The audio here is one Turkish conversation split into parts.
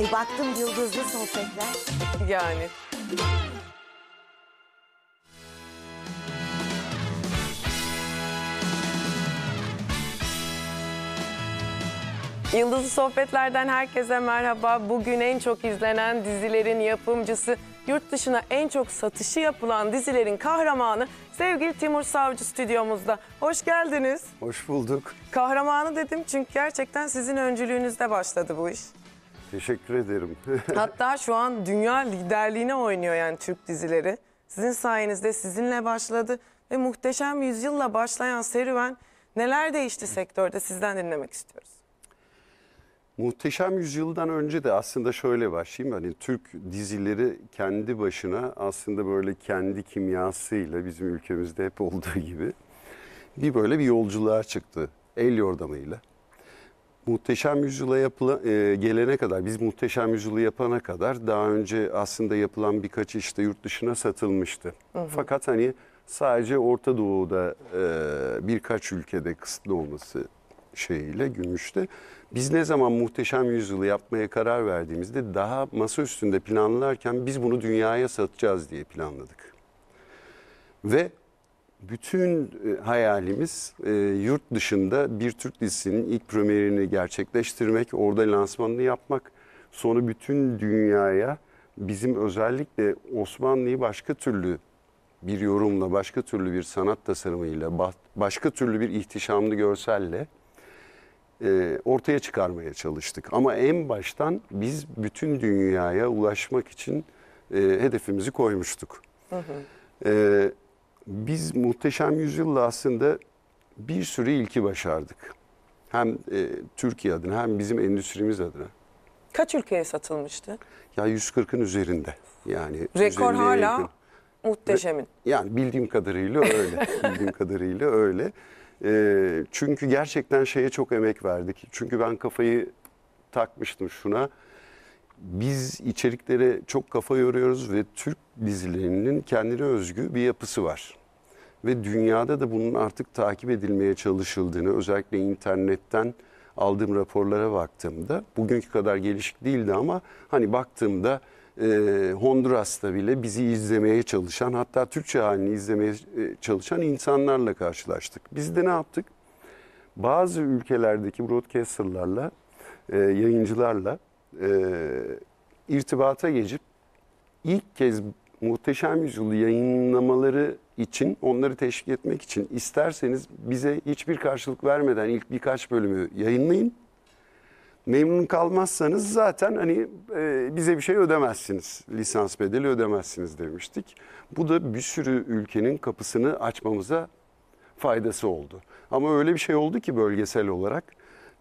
E baktım yıldızlı sohbetler. Yani. Yıldızlı Sohbetler'den herkese merhaba. Bugün en çok izlenen dizilerin yapımcısı yurt dışına en çok satışı yapılan dizilerin kahramanı sevgili Timur Savcı stüdyomuzda. Hoş geldiniz. Hoş bulduk. Kahramanı dedim çünkü gerçekten sizin öncülüğünüzde başladı bu iş. Teşekkür ederim. Hatta şu an dünya liderliğine oynuyor yani Türk dizileri. Sizin sayenizde sizinle başladı ve muhteşem yüzyılla başlayan serüven neler değişti sektörde sizden dinlemek istiyoruz. Muhteşem Yüzyıl'dan önce de aslında şöyle başlayayım. Hani Türk dizileri kendi başına aslında böyle kendi kimyasıyla bizim ülkemizde hep olduğu gibi bir böyle bir yolculuğa çıktı. El yordamıyla. Muhteşem Yüzyıl'a yapıla, e, gelene kadar, biz Muhteşem Yüzyıl'ı yapana kadar daha önce aslında yapılan birkaç işte yurt dışına satılmıştı. Hı hı. Fakat hani sadece Orta Doğu'da e, birkaç ülkede kısıtlı olması şeyiyle, gümüşte. Biz ne zaman muhteşem yüzyılı yapmaya karar verdiğimizde daha masa üstünde planlarken biz bunu dünyaya satacağız diye planladık. Ve bütün e, hayalimiz e, yurt dışında bir Türk dizisinin ilk premierini gerçekleştirmek, orada lansmanını yapmak, sonra bütün dünyaya bizim özellikle Osmanlı'yı başka türlü bir yorumla, başka türlü bir sanat tasarımıyla, başka türlü bir ihtişamlı görselle e, ortaya çıkarmaya çalıştık. Ama en baştan biz bütün dünyaya ulaşmak için e, hedefimizi koymuştuk. Hı hı. E, biz Muhteşem Yüzyıl'la aslında bir sürü ilki başardık. Hem Türkiye adına hem bizim endüstrimiz adına. Kaç ülkeye satılmıştı? Ya 140'ın üzerinde. Yani rekor hala yakın. muhteşemin. yani bildiğim kadarıyla öyle. bildiğim kadarıyla öyle. E, çünkü gerçekten şeye çok emek verdik. Çünkü ben kafayı takmıştım şuna. Biz içeriklere çok kafa yoruyoruz ve Türk dizilerinin kendine özgü bir yapısı var. Ve dünyada da bunun artık takip edilmeye çalışıldığını özellikle internetten aldığım raporlara baktığımda bugünkü kadar gelişik değildi ama hani baktığımda e, Honduras'ta bile bizi izlemeye çalışan hatta Türkçe halini izlemeye e, çalışan insanlarla karşılaştık. Biz de ne yaptık? Bazı ülkelerdeki broadcasterlarla, e, yayıncılarla e, irtibata geçip ilk kez Muhteşem Yüzyıl'ı yayınlamaları için, onları teşvik etmek için isterseniz bize hiçbir karşılık vermeden ilk birkaç bölümü yayınlayın memnun kalmazsanız zaten hani e, bize bir şey ödemezsiniz. Lisans bedeli ödemezsiniz demiştik. Bu da bir sürü ülkenin kapısını açmamıza faydası oldu. Ama öyle bir şey oldu ki bölgesel olarak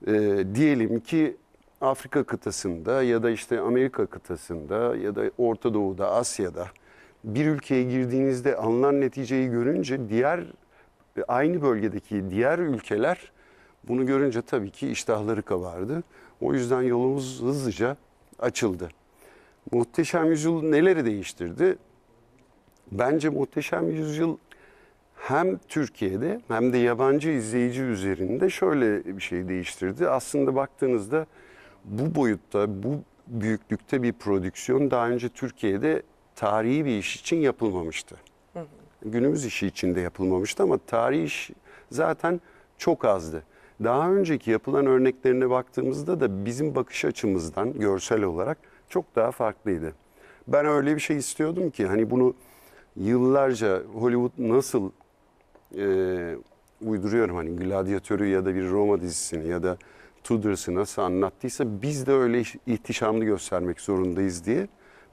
e, diyelim ki Afrika kıtasında ya da işte Amerika kıtasında ya da Orta Doğu'da, Asya'da bir ülkeye girdiğinizde alınan neticeyi görünce diğer e, aynı bölgedeki diğer ülkeler bunu görünce tabii ki iştahları kabardı. O yüzden yolumuz hızlıca açıldı. Muhteşem Yüzyıl neleri değiştirdi? Bence Muhteşem Yüzyıl hem Türkiye'de hem de yabancı izleyici üzerinde şöyle bir şey değiştirdi. Aslında baktığınızda bu boyutta, bu büyüklükte bir prodüksiyon daha önce Türkiye'de tarihi bir iş için yapılmamıştı. Hı hı. Günümüz işi için de yapılmamıştı ama tarih iş zaten çok azdı daha önceki yapılan örneklerine baktığımızda da bizim bakış açımızdan görsel olarak çok daha farklıydı. Ben öyle bir şey istiyordum ki hani bunu yıllarca Hollywood nasıl e, uyduruyorum hani gladyatörü ya da bir Roma dizisini ya da Tudors'ı nasıl anlattıysa biz de öyle ihtişamlı göstermek zorundayız diye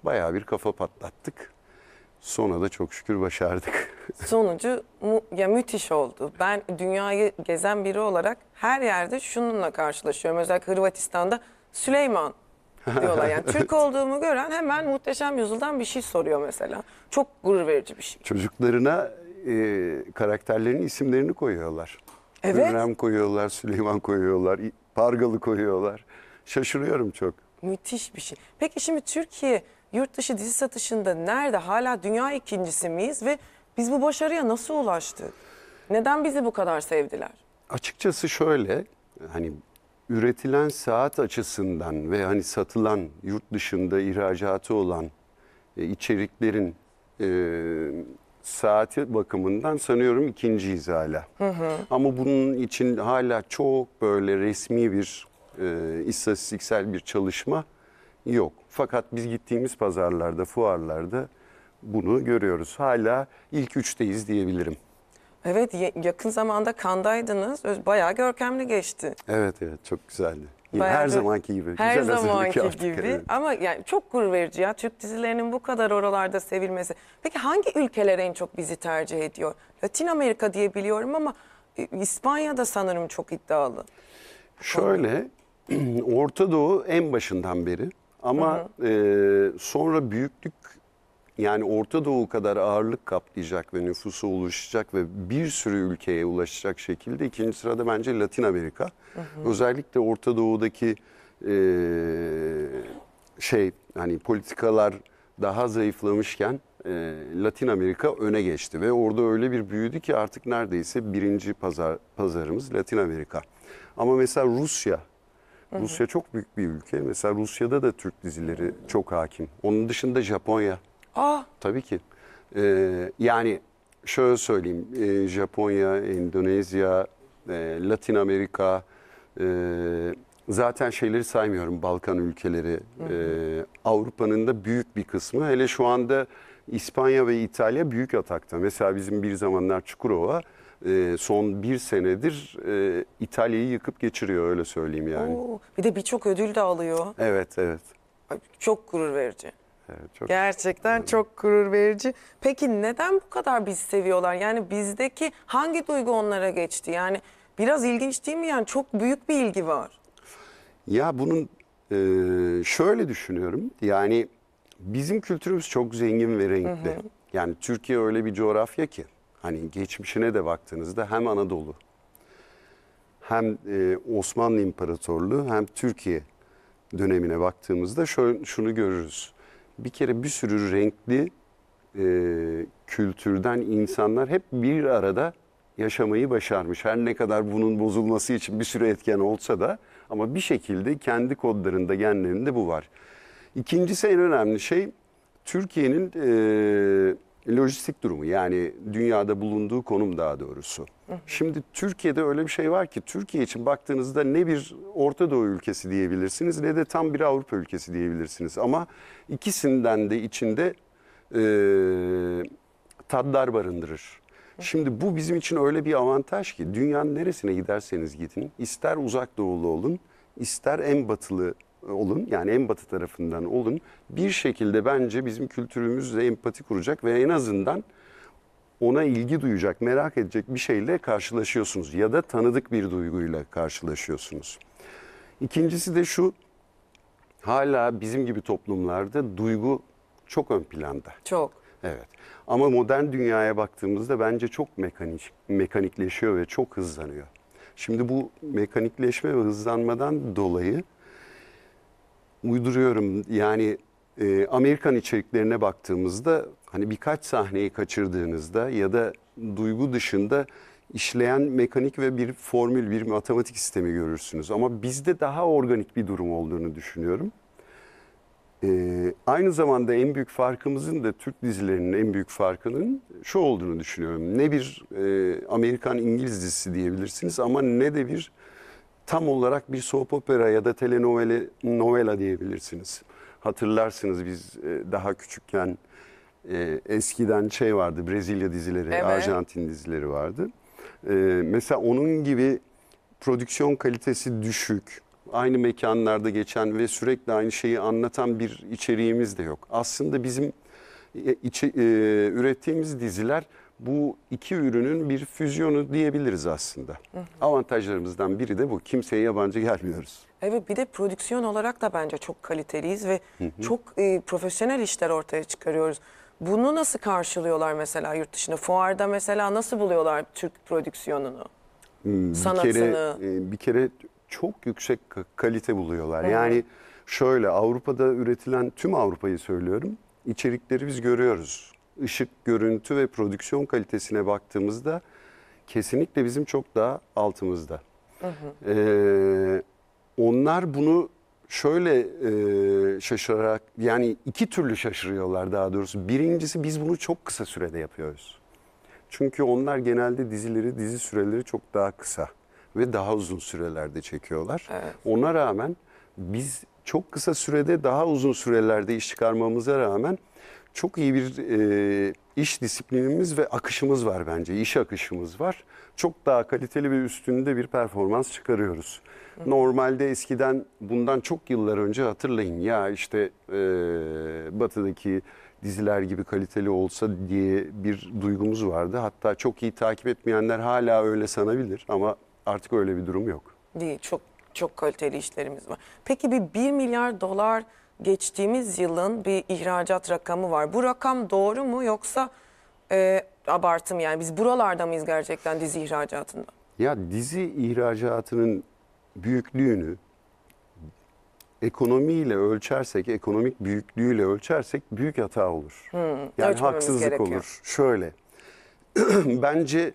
bayağı bir kafa patlattık. Sonra da çok şükür başardık. Sonucu mu, ya müthiş oldu. Ben dünyayı gezen biri olarak her yerde şununla karşılaşıyorum. Özellikle Hırvatistan'da Süleyman diyorlar. Yani Türk olduğumu gören hemen muhteşem yüzyıldan bir şey soruyor mesela. Çok gurur verici bir şey. Çocuklarına e, karakterlerin isimlerini koyuyorlar. Evet. Hürrem koyuyorlar, Süleyman koyuyorlar, Pargalı koyuyorlar. Şaşırıyorum çok. Müthiş bir şey. Peki şimdi Türkiye yurt dışı dizi satışında nerede hala dünya ikincisi miyiz ve biz bu başarıya nasıl ulaştık? Neden bizi bu kadar sevdiler? Açıkçası şöyle hani üretilen saat açısından ve hani satılan yurt dışında ihracatı olan e, içeriklerin e, saati bakımından sanıyorum ikinciyiz hala. Hı hı. Ama bunun için hala çok böyle resmi bir e, istatistiksel bir çalışma yok. Fakat biz gittiğimiz pazarlarda, fuarlarda bunu görüyoruz. Hala ilk üçteyiz diyebilirim. Evet yakın zamanda Kanda'ydınız. Bayağı görkemli geçti. Evet evet çok güzeldi. Bayağı her zamanki gibi. Her Güzel zamanki yaptık, gibi. Evet. Ama yani çok gurur verici ya Türk dizilerinin bu kadar oralarda sevilmesi. Peki hangi ülkeler en çok bizi tercih ediyor? Latin Amerika diye biliyorum ama e, İspanya'da sanırım çok iddialı. Şöyle Orta Doğu en başından beri ama hı hı. E, sonra büyüklük yani Orta Doğu kadar ağırlık kaplayacak ve nüfusu oluşacak ve bir sürü ülkeye ulaşacak şekilde ikinci sırada bence Latin Amerika. Hı hı. Özellikle Orta Doğu'daki e, şey hani politikalar daha zayıflamışken e, Latin Amerika öne geçti ve orada öyle bir büyüdü ki artık neredeyse birinci pazar, pazarımız Latin Amerika. Ama mesela Rusya Rusya çok büyük bir ülke. Mesela Rusya'da da Türk dizileri çok hakim. Onun dışında Japonya. Aa. Tabii ki. Ee, yani şöyle söyleyeyim. Ee, Japonya, Endonezya, e, Latin Amerika... E, zaten şeyleri saymıyorum Balkan ülkeleri. E, Avrupa'nın da büyük bir kısmı hele şu anda İspanya ve İtalya büyük atakta. Mesela bizim bir zamanlar Çukurova e, son bir senedir e, İtalya'yı yıkıp geçiriyor öyle söyleyeyim yani. Oo, bir de birçok ödül de alıyor. Evet evet. Çok gurur verici. evet çok. Gerçekten çok gurur verici. Peki neden bu kadar bizi seviyorlar? Yani bizdeki hangi duygu onlara geçti? Yani biraz ilginç değil mi? Yani çok büyük bir ilgi var. Ya bunun e, şöyle düşünüyorum. Yani bizim kültürümüz çok zengin ve renkli. Yani Türkiye öyle bir coğrafya ki. Hani geçmişine de baktığınızda hem Anadolu hem e, Osmanlı İmparatorluğu hem Türkiye dönemine baktığımızda şunu görürüz. Bir kere bir sürü renkli e, kültürden insanlar hep bir arada yaşamayı başarmış. Her ne kadar bunun bozulması için bir sürü etken olsa da ama bir şekilde kendi kodlarında, genlerinde bu var. İkincisi en önemli şey Türkiye'nin e, lojistik durumu yani dünyada bulunduğu konum daha doğrusu. Hı hı. Şimdi Türkiye'de öyle bir şey var ki Türkiye için baktığınızda ne bir Orta Doğu ülkesi diyebilirsiniz ne de tam bir Avrupa ülkesi diyebilirsiniz. Ama ikisinden de içinde e, tadlar barındırır. Şimdi bu bizim için öyle bir avantaj ki dünyanın neresine giderseniz gidin ister uzak doğulu olun ister en batılı olun yani en batı tarafından olun bir şekilde bence bizim kültürümüzle empati kuracak ve en azından ona ilgi duyacak, merak edecek bir şeyle karşılaşıyorsunuz ya da tanıdık bir duyguyla karşılaşıyorsunuz. İkincisi de şu hala bizim gibi toplumlarda duygu çok ön planda. Çok. Evet. Ama modern dünyaya baktığımızda bence çok mekanik mekanikleşiyor ve çok hızlanıyor. Şimdi bu mekanikleşme ve hızlanmadan dolayı uyduruyorum yani e, Amerikan içeriklerine baktığımızda hani birkaç sahneyi kaçırdığınızda ya da duygu dışında işleyen mekanik ve bir formül, bir matematik sistemi görürsünüz. Ama bizde daha organik bir durum olduğunu düşünüyorum. Ee, aynı zamanda en büyük farkımızın da Türk dizilerinin en büyük farkının şu olduğunu düşünüyorum. Ne bir e, Amerikan İngiliz dizisi diyebilirsiniz ama ne de bir tam olarak bir soap opera ya da telenovela novela diyebilirsiniz. Hatırlarsınız biz e, daha küçükken e, eskiden şey vardı Brezilya dizileri, evet. Arjantin dizileri vardı. E, mesela onun gibi prodüksiyon kalitesi düşük, aynı mekanlarda geçen ve sürekli aynı şeyi anlatan bir içeriğimiz de yok. Aslında bizim içi, ürettiğimiz diziler bu iki ürünün bir füzyonu diyebiliriz aslında. Hı hı. Avantajlarımızdan biri de bu. Kimseye yabancı gelmiyoruz. Evet bir de prodüksiyon olarak da bence çok kaliteliyiz ve hı hı. çok e, profesyonel işler ortaya çıkarıyoruz. Bunu nasıl karşılıyorlar mesela yurt dışında? Fuarda mesela nasıl buluyorlar Türk prodüksiyonunu? Hmm, Sanatını? Bir kere, e, bir kere çok yüksek kalite buluyorlar. Hı hı. Yani şöyle Avrupa'da üretilen tüm Avrupa'yı söylüyorum. İçerikleri biz görüyoruz ışık, görüntü ve prodüksiyon kalitesine baktığımızda kesinlikle bizim çok daha altımızda. Hı hı. Ee, onlar bunu şöyle e, şaşırarak yani iki türlü şaşırıyorlar daha doğrusu. Birincisi biz bunu çok kısa sürede yapıyoruz. Çünkü onlar genelde dizileri, dizi süreleri çok daha kısa ve daha uzun sürelerde çekiyorlar. Evet. Ona rağmen biz çok kısa sürede daha uzun sürelerde iş çıkarmamıza rağmen çok iyi bir e, iş disiplinimiz ve akışımız var bence. İş akışımız var. Çok daha kaliteli ve üstünde bir performans çıkarıyoruz. Hı. Normalde eskiden bundan çok yıllar önce hatırlayın ya işte e, batıdaki diziler gibi kaliteli olsa diye bir duygumuz vardı. Hatta çok iyi takip etmeyenler hala öyle sanabilir ama artık öyle bir durum yok. Değil çok çok kaliteli işlerimiz var. Peki bir 1 milyar dolar geçtiğimiz yılın bir ihracat rakamı var. Bu rakam doğru mu yoksa e, abartım yani biz buralarda mıyız gerçekten dizi ihracatında? Ya dizi ihracatının büyüklüğünü ekonomiyle ölçersek, ekonomik büyüklüğüyle ölçersek büyük hata olur. Hmm, yani haksızlık gerekiyor. olur. Şöyle, bence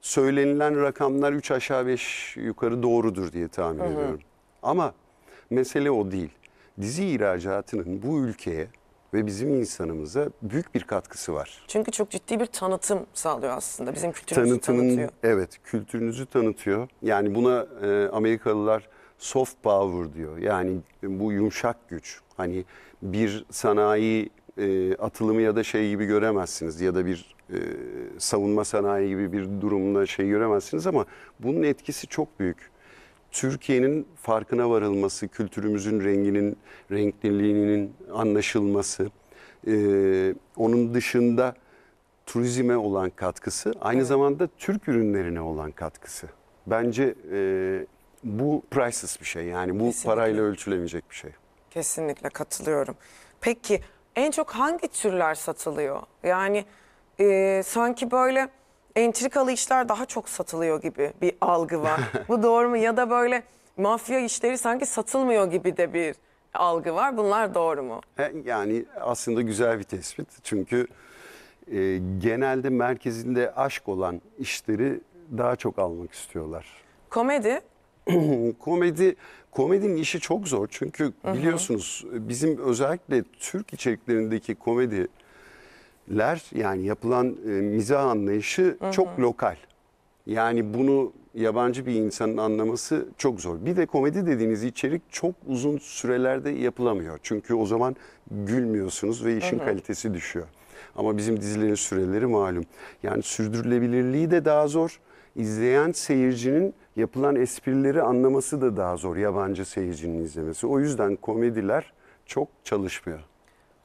söylenilen rakamlar 3 aşağı 5 yukarı doğrudur diye tahmin Hı -hı. ediyorum. Ama mesele o değil dizi ihracatının bu ülkeye ve bizim insanımıza büyük bir katkısı var. Çünkü çok ciddi bir tanıtım sağlıyor aslında. Bizim kültürümüzü Tanıtımın, tanıtıyor. Evet, kültürünüzü tanıtıyor. Yani buna e, Amerikalılar soft power diyor. Yani bu yumuşak güç. Hani bir sanayi e, atılımı ya da şey gibi göremezsiniz ya da bir e, savunma sanayi gibi bir durumda şey göremezsiniz ama bunun etkisi çok büyük. Türkiye'nin farkına varılması, kültürümüzün renginin, renkliliğinin anlaşılması, e, onun dışında turizme olan katkısı, aynı zamanda Türk ürünlerine olan katkısı. Bence e, bu priceless bir şey yani bu Kesinlikle. parayla ölçülemeyecek bir şey. Kesinlikle katılıyorum. Peki en çok hangi türler satılıyor? Yani e, sanki böyle entrikalı işler daha çok satılıyor gibi bir algı var. Bu doğru mu? Ya da böyle mafya işleri sanki satılmıyor gibi de bir algı var. Bunlar doğru mu? E, yani aslında güzel bir tespit. Çünkü e, genelde merkezinde aşk olan işleri daha çok almak istiyorlar. Komedi komedi komedinin işi çok zor çünkü biliyorsunuz bizim özellikle Türk içeriklerindeki komedi ler yani yapılan e, mizah anlayışı hı hı. çok lokal. Yani bunu yabancı bir insanın anlaması çok zor. Bir de komedi dediğiniz içerik çok uzun sürelerde yapılamıyor. Çünkü o zaman gülmüyorsunuz ve işin hı hı. kalitesi düşüyor. Ama bizim dizilerin süreleri malum. Yani sürdürülebilirliği de daha zor. İzleyen seyircinin yapılan esprileri anlaması da daha zor yabancı seyircinin izlemesi. O yüzden komediler çok çalışmıyor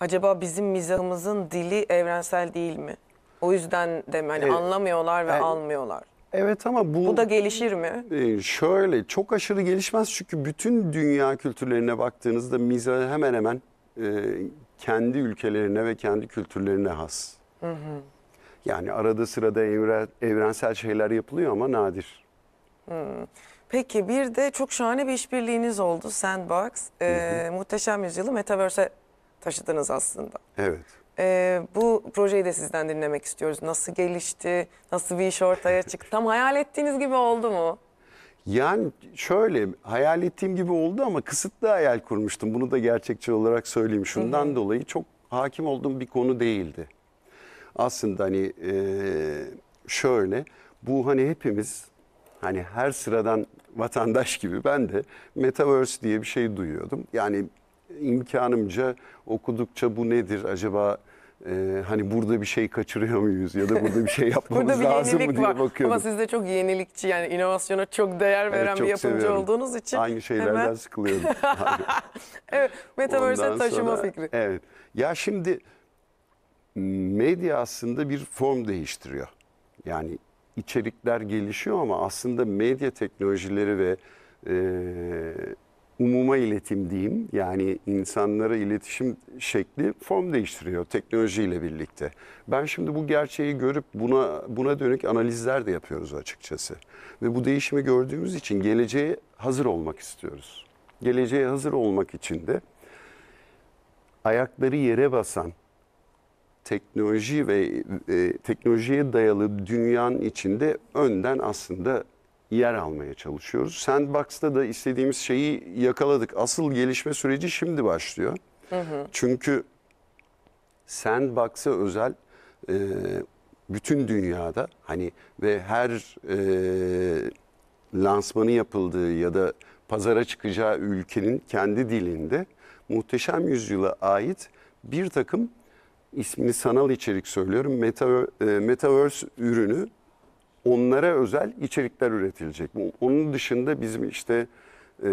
acaba bizim mizahımızın dili evrensel değil mi? O yüzden de hani Evet. anlamıyorlar ve Yani- e, almıyorlar. Evet ama bu, Bu da gelişir mi? e, şöyle çok aşırı gelişmez çünkü bütün dünya kültürlerine baktığınızda mizah hemen hemen e, kendi ülkelerine ve kendi kültürlerine has. Yani arada sırada evre- evrensel şeyler yapılıyor ama nadir. Peki bir de çok şahane bir işbirliğiniz oldu Sandbox. Ee, Muhteşem Yüzyılı Metaverse'e taşıdınız aslında. Evet. Ee, bu projeyi de sizden dinlemek istiyoruz. Nasıl gelişti? Nasıl bir iş ortaya çıktı? Tam hayal ettiğiniz gibi oldu mu? Yani şöyle hayal ettiğim gibi oldu ama kısıtlı hayal kurmuştum. Bunu da gerçekçi olarak söyleyeyim. Şundan Hı -hı. dolayı çok hakim olduğum bir konu değildi. Aslında hani e, şöyle bu hani hepimiz hani her sıradan vatandaş gibi ben de Metaverse diye bir şey duyuyordum. Yani imkanımca okudukça bu nedir acaba e, hani burada bir şey kaçırıyor muyuz ya da burada bir şey yapmamız bir lazım mı diye var. bakıyorum. Ama siz de çok yenilikçi yani inovasyona çok değer veren evet, çok bir yapımcı seviyorum. olduğunuz için. Aynı şeylerden hemen... sıkılıyorum. evet, Metaverse'e taşıma sonra, fikri. Evet. Ya şimdi medya aslında bir form değiştiriyor. Yani içerikler gelişiyor ama aslında medya teknolojileri ve e, umuma iletim diyeyim yani insanlara iletişim şekli form değiştiriyor teknolojiyle birlikte. Ben şimdi bu gerçeği görüp buna buna dönük analizler de yapıyoruz açıkçası. Ve bu değişimi gördüğümüz için geleceğe hazır olmak istiyoruz. Geleceğe hazır olmak için de ayakları yere basan teknoloji ve e, teknolojiye dayalı dünyanın içinde önden aslında yer almaya çalışıyoruz. Sandbox'ta da istediğimiz şeyi yakaladık. Asıl gelişme süreci şimdi başlıyor. Hı hı. Çünkü Sandbox'a özel e, bütün dünyada hani ve her e, lansmanı yapıldığı ya da pazara çıkacağı ülkenin kendi dilinde muhteşem yüzyıla ait bir takım ismini sanal içerik söylüyorum meta, e, metaverse ürünü onlara özel içerikler üretilecek. Onun dışında bizim işte e,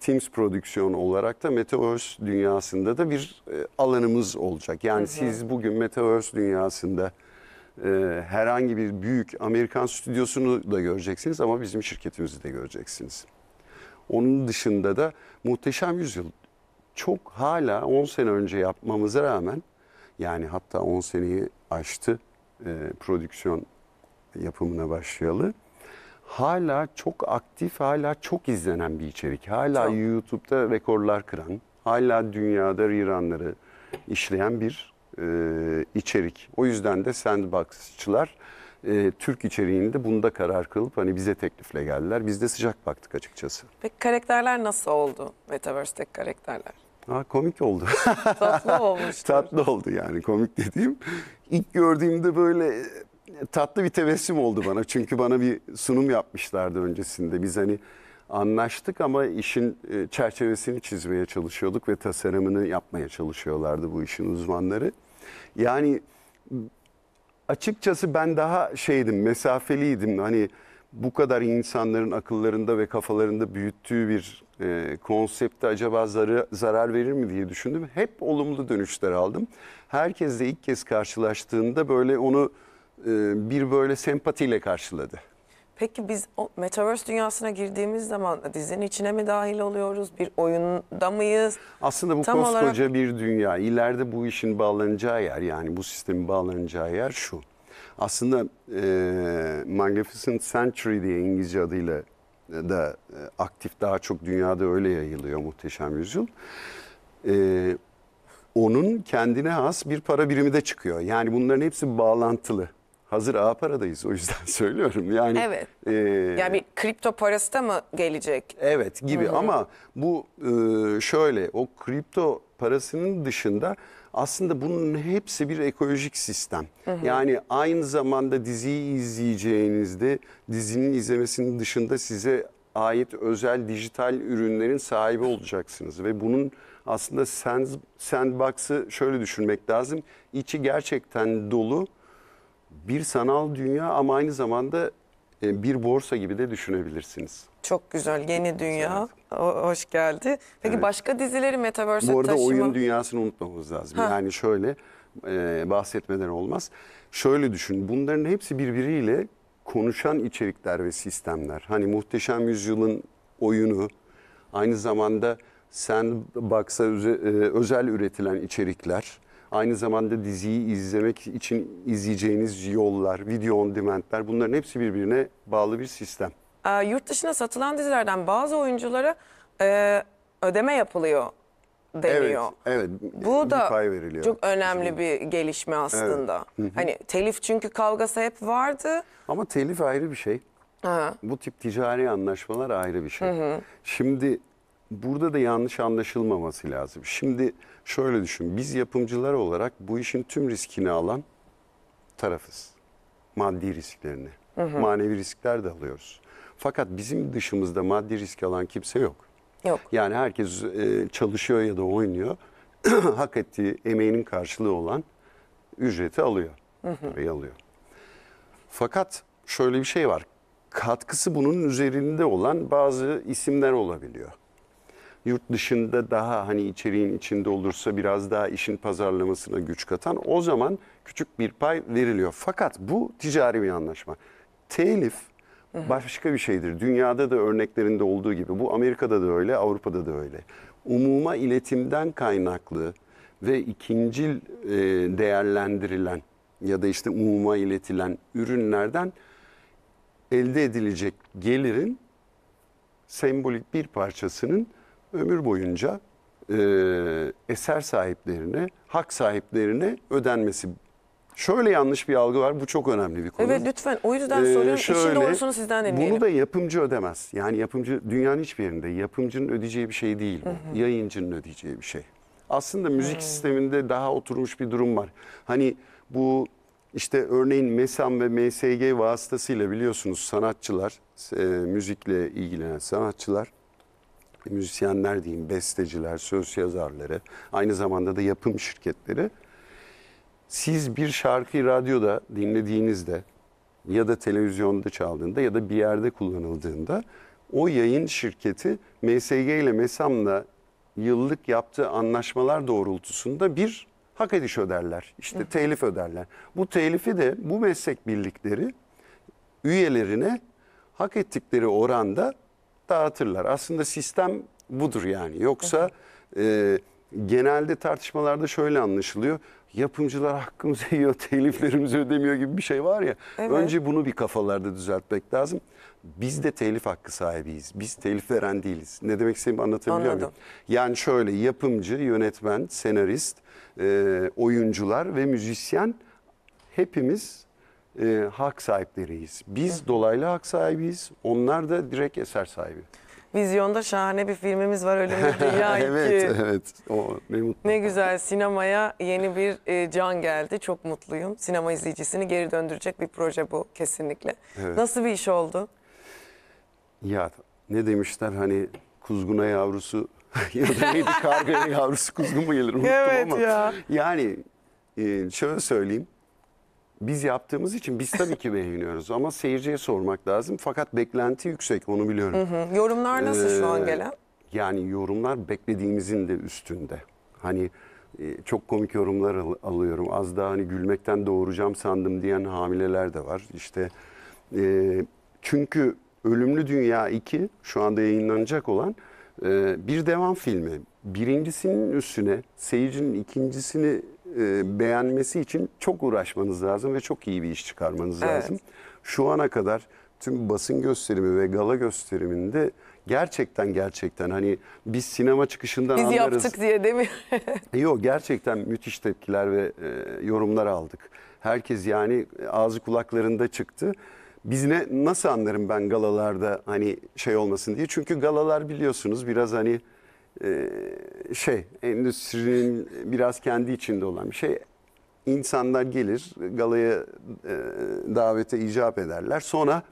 Teams prodüksiyon olarak da Metaverse dünyasında da bir e, alanımız olacak. Yani hı hı. siz bugün Metaverse dünyasında e, herhangi bir büyük Amerikan stüdyosunu da göreceksiniz ama bizim şirketimizi de göreceksiniz. Onun dışında da Muhteşem Yüzyıl çok hala 10 sene önce yapmamıza rağmen yani hatta 10 seneyi aştı e, prodüksiyon yapımına başlayalı. Hala çok aktif, hala çok izlenen bir içerik. Hala çok. YouTube'da rekorlar kıran, hala dünyada rerunları işleyen bir e, içerik. O yüzden de sandboxçılar e, Türk de bunda karar kılıp hani bize teklifle geldiler. Biz de sıcak baktık açıkçası. Peki karakterler nasıl oldu Metaverse'deki karakterler? Ha, komik oldu. Tatlı olmuş. Tatlı oldu yani komik dediğim. İlk gördüğümde böyle tatlı bir tebessüm oldu bana. Çünkü bana bir sunum yapmışlardı öncesinde. Biz hani anlaştık ama işin e, çerçevesini çizmeye çalışıyorduk ve tasarımını yapmaya çalışıyorlardı bu işin uzmanları. Yani açıkçası ben daha şeydim, mesafeliydim. Hani bu kadar insanların akıllarında ve kafalarında büyüttüğü bir e, konsepte acaba zarı, zarar verir mi diye düşündüm. Hep olumlu dönüşler aldım. Herkesle ilk kez karşılaştığında böyle onu e, bir böyle sempatiyle karşıladı. Peki biz o Metaverse dünyasına girdiğimiz zaman dizinin içine mi dahil oluyoruz? Bir oyunda mıyız? Aslında bu Tam koskoca olarak... bir dünya. İleride bu işin bağlanacağı yer yani bu sistemin bağlanacağı yer şu. Aslında e, Magnificent Century diye İngilizce adıyla e, da e, aktif daha çok dünyada öyle yayılıyor muhteşem yüzyıl. E, onun kendine has bir para birimi de çıkıyor. Yani bunların hepsi bağlantılı hazır ağ paradayız o yüzden söylüyorum. Yani Evet. e, Yani bir kripto parası da mı gelecek? evet gibi ama bu e, şöyle o kripto parasının dışında aslında bunun hepsi bir ekolojik sistem. Yani aynı zamanda diziyi izleyeceğinizde dizinin izlemesinin dışında size ait özel dijital ürünlerin sahibi olacaksınız ve bunun aslında sand, sandbox'ı şöyle düşünmek lazım. İçi gerçekten dolu bir sanal dünya ama aynı zamanda e, bir borsa gibi de düşünebilirsiniz. Çok güzel yeni dünya. O, hoş geldi. Peki evet. başka dizileri Metaverse'e taşıma? Bu arada taşıma... oyun dünyasını unutmamız lazım. Ha. Yani şöyle e, bahsetmeden olmaz. Şöyle düşün bunların hepsi birbiriyle konuşan içerikler ve sistemler. Hani Muhteşem Yüzyıl'ın oyunu aynı zamanda Sandbox'a e, özel üretilen içerikler Aynı zamanda diziyi izlemek için izleyeceğiniz yollar, video on demandler bunların hepsi birbirine bağlı bir sistem. E, yurt dışına satılan dizilerden bazı oyunculara e, ödeme yapılıyor deniyor. Evet, evet. Bu da pay veriliyor. çok önemli Şimdi. bir gelişme aslında. Evet. Hani telif çünkü kavgası hep vardı. Ama telif ayrı bir şey. Aha. Bu tip ticari anlaşmalar ayrı bir şey. Hı hı. Şimdi burada da yanlış anlaşılmaması lazım. Şimdi şöyle düşün. Biz yapımcılar olarak bu işin tüm riskini alan tarafız. Maddi risklerini. Hı hı. Manevi riskler de alıyoruz. Fakat bizim dışımızda maddi risk alan kimse yok. Yok. Yani herkes e, çalışıyor ya da oynuyor. Hak ettiği emeğinin karşılığı olan ücreti alıyor. Hı hı. Parayı alıyor. Fakat şöyle bir şey var. Katkısı bunun üzerinde olan bazı isimler olabiliyor yurt dışında daha hani içeriğin içinde olursa biraz daha işin pazarlamasına güç katan o zaman küçük bir pay veriliyor. Fakat bu ticari bir anlaşma. Telif başka bir şeydir. Dünyada da örneklerinde olduğu gibi bu Amerika'da da öyle, Avrupa'da da öyle. Umuma iletimden kaynaklı ve ikincil e, değerlendirilen ya da işte umuma iletilen ürünlerden elde edilecek gelirin sembolik bir parçasının ömür boyunca e, eser sahiplerine, hak sahiplerine ödenmesi. Şöyle yanlış bir algı var. Bu çok önemli bir konu. Evet lütfen o yüzden ee, soruyorum. Şöyle, İşin doğrusunu sizden dinleyelim. Bunu da yapımcı ödemez. Yani yapımcı dünyanın hiçbir yerinde yapımcının ödeyeceği bir şey değil bu. Hı hı. Yayıncının ödeyeceği bir şey. Aslında müzik hı. sisteminde daha oturmuş bir durum var. Hani bu işte örneğin MESAM ve MSG vasıtasıyla biliyorsunuz sanatçılar, e, müzikle ilgilenen sanatçılar müzisyenler diyeyim, besteciler, söz yazarları, aynı zamanda da yapım şirketleri siz bir şarkıyı radyoda dinlediğinizde ya da televizyonda çaldığında ya da bir yerde kullanıldığında o yayın şirketi MSG ile MESAM'la yıllık yaptığı anlaşmalar doğrultusunda bir hak ediş öderler. İşte telif öderler. Bu telifi de bu meslek birlikleri üyelerine hak ettikleri oranda dağıtırlar. Aslında sistem budur yani. Yoksa e, genelde tartışmalarda şöyle anlaşılıyor. Yapımcılar hakkımızı yiyor, teliflerimizi ödemiyor gibi bir şey var ya. Evet. Önce bunu bir kafalarda düzeltmek lazım. Biz de telif hakkı sahibiyiz. Biz telif veren değiliz. Ne demek istediğimi anlatabiliyor Anladım. muyum? Yani şöyle yapımcı, yönetmen, senarist, e, oyuncular ve müzisyen hepimiz e, hak sahipleriyiz. Biz dolaylı hak sahibiyiz. Onlar da direkt eser sahibi. Vizyonda şahane bir filmimiz var öyle mi? Dünya 2. evet, evet. O, ne, mutlu. ne güzel sinemaya yeni bir e, can geldi. Çok mutluyum. Sinema izleyicisini geri döndürecek bir proje bu kesinlikle. Evet. Nasıl bir iş oldu? Ya ne demişler hani kuzguna yavrusu ya da neydi kargaya yavrusu kuzgun mu gelir unuttum evet ama. Ya. Yani e, şöyle söyleyeyim biz yaptığımız için biz tabii ki beğeniyoruz ama seyirciye sormak lazım. Fakat beklenti yüksek onu biliyorum. Hı hı. Yorumlar nasıl şu an ee, gelen? Yani yorumlar beklediğimizin de üstünde. Hani e, çok komik yorumlar al alıyorum. Az daha hani gülmekten doğuracağım sandım diyen hamileler de var. İşte e, çünkü Ölümlü Dünya 2 şu anda yayınlanacak olan e, bir devam filmi. Birincisinin üstüne seyircinin ikincisini e, beğenmesi için çok uğraşmanız lazım ve çok iyi bir iş çıkarmanız evet. lazım. Şu ana kadar tüm basın gösterimi ve gala gösteriminde gerçekten gerçekten hani biz sinema çıkışından biz anlarız. Biz yaptık diye değil mi? Yok gerçekten müthiş tepkiler ve e, yorumlar aldık. Herkes yani ağzı kulaklarında çıktı. Biz ne, nasıl anlarım ben galalarda hani şey olmasın diye. Çünkü galalar biliyorsunuz biraz hani ee, şey endüstrinin biraz kendi içinde olan bir şey. İnsanlar gelir galaya e, davete icap ederler. Sonra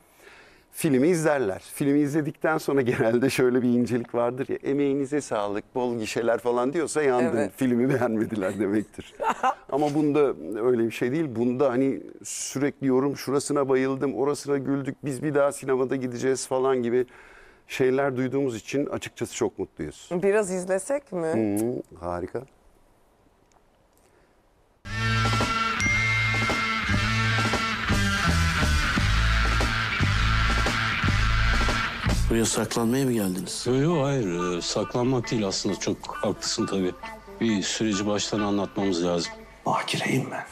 filmi izlerler. Filmi izledikten sonra genelde şöyle bir incelik vardır ya emeğinize sağlık, bol gişeler falan diyorsa yandın. Evet. Filmi beğenmediler demektir. Ama bunda öyle bir şey değil. Bunda hani sürekli yorum şurasına bayıldım, orasına güldük, biz bir daha sinemada gideceğiz falan gibi şeyler duyduğumuz için açıkçası çok mutluyuz. Biraz izlesek mi? Hı, harika. Buraya saklanmaya mı geldiniz? Yok yok hayır. E, saklanmak değil aslında. Çok haklısın tabii. Bir süreci baştan anlatmamız lazım. Bakireyim ben.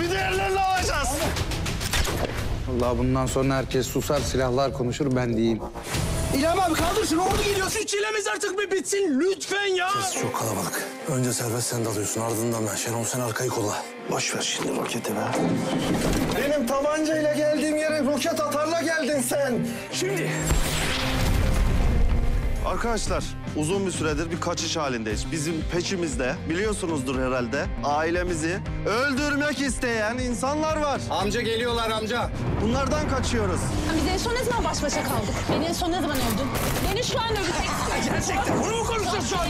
Bir diğerlerini alacağız. Vallahi bundan sonra herkes susar, silahlar konuşur, ben diyeyim. İlham abi kaldır şunu, orada gidiyorsun Şu çilemiz artık bir bitsin, lütfen ya. Ses çok kalabalık. Önce serbest sen dalıyorsun, ardından ben. Şenol sen arkayı kolla. Boş ver şimdi roketi be. Benim tabancayla geldiğim yere roket atarla geldin sen. Şimdi. Arkadaşlar, uzun bir süredir bir kaçış halindeyiz. Bizim peşimizde biliyorsunuzdur herhalde ailemizi öldürmek isteyen insanlar var. Amca geliyorlar amca. Bunlardan kaçıyoruz. Biz en son ne zaman baş başa kaldık? Beni en son ne zaman öldün? Beni şu an öldüreceksin. Gerçekten bunu mu konuşuyorsun şu an?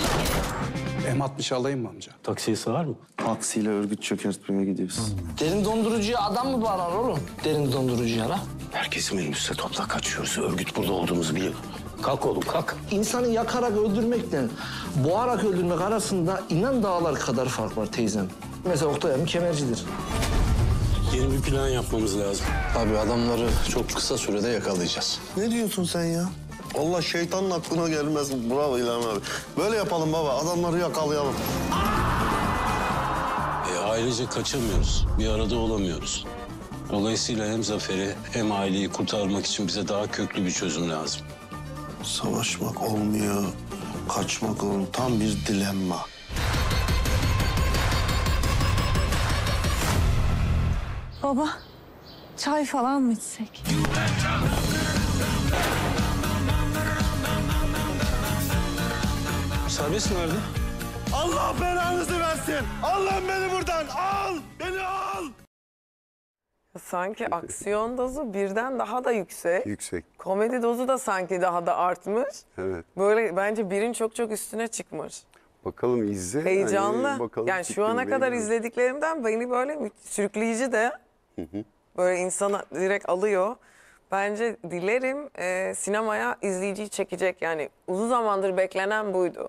M60 alayım mı amca? Taksiye sığar mı? Taksiyle örgüt çökertmeye gidiyoruz. Derin dondurucuya adam mı bağlar oğlum? Derin dondurucuya lan. Herkesin üstüne topla kaçıyoruz. Örgüt burada olduğumuzu biliyor. Kalk oğlum kalk. İnsanı yakarak öldürmekle boğarak öldürmek arasında inan dağlar kadar fark var teyzem. Mesela Oktay abim kemercidir. Yeni bir plan yapmamız lazım. Abi adamları çok kısa sürede yakalayacağız. Ne diyorsun sen ya? Allah şeytanın aklına gelmez. Bravo İlham abi. Böyle yapalım baba. Adamları yakalayalım. E, ailece kaçamıyoruz. Bir arada olamıyoruz. Dolayısıyla hem Zafer'i hem aileyi kurtarmak için bize daha köklü bir çözüm lazım. Savaşmak olmuyor, kaçmak olmuyor. Tam bir dilemma. Baba, çay falan mı içsek? Serbest nerede? Allah belanızı versin. Allah beni buradan. Al. Beni al. Sanki aksiyon dozu birden daha da yüksek. Yüksek. Komedi dozu da sanki daha da artmış. Evet. Böyle bence birin çok çok üstüne çıkmış. Bakalım izle. Heyecanlı. Hani bakalım yani şu ana kadar benim. izlediklerimden beni böyle sürükleyici de hı hı. böyle insana direkt alıyor. Bence dilerim e, sinemaya izleyiciyi çekecek yani uzun zamandır beklenen buydu.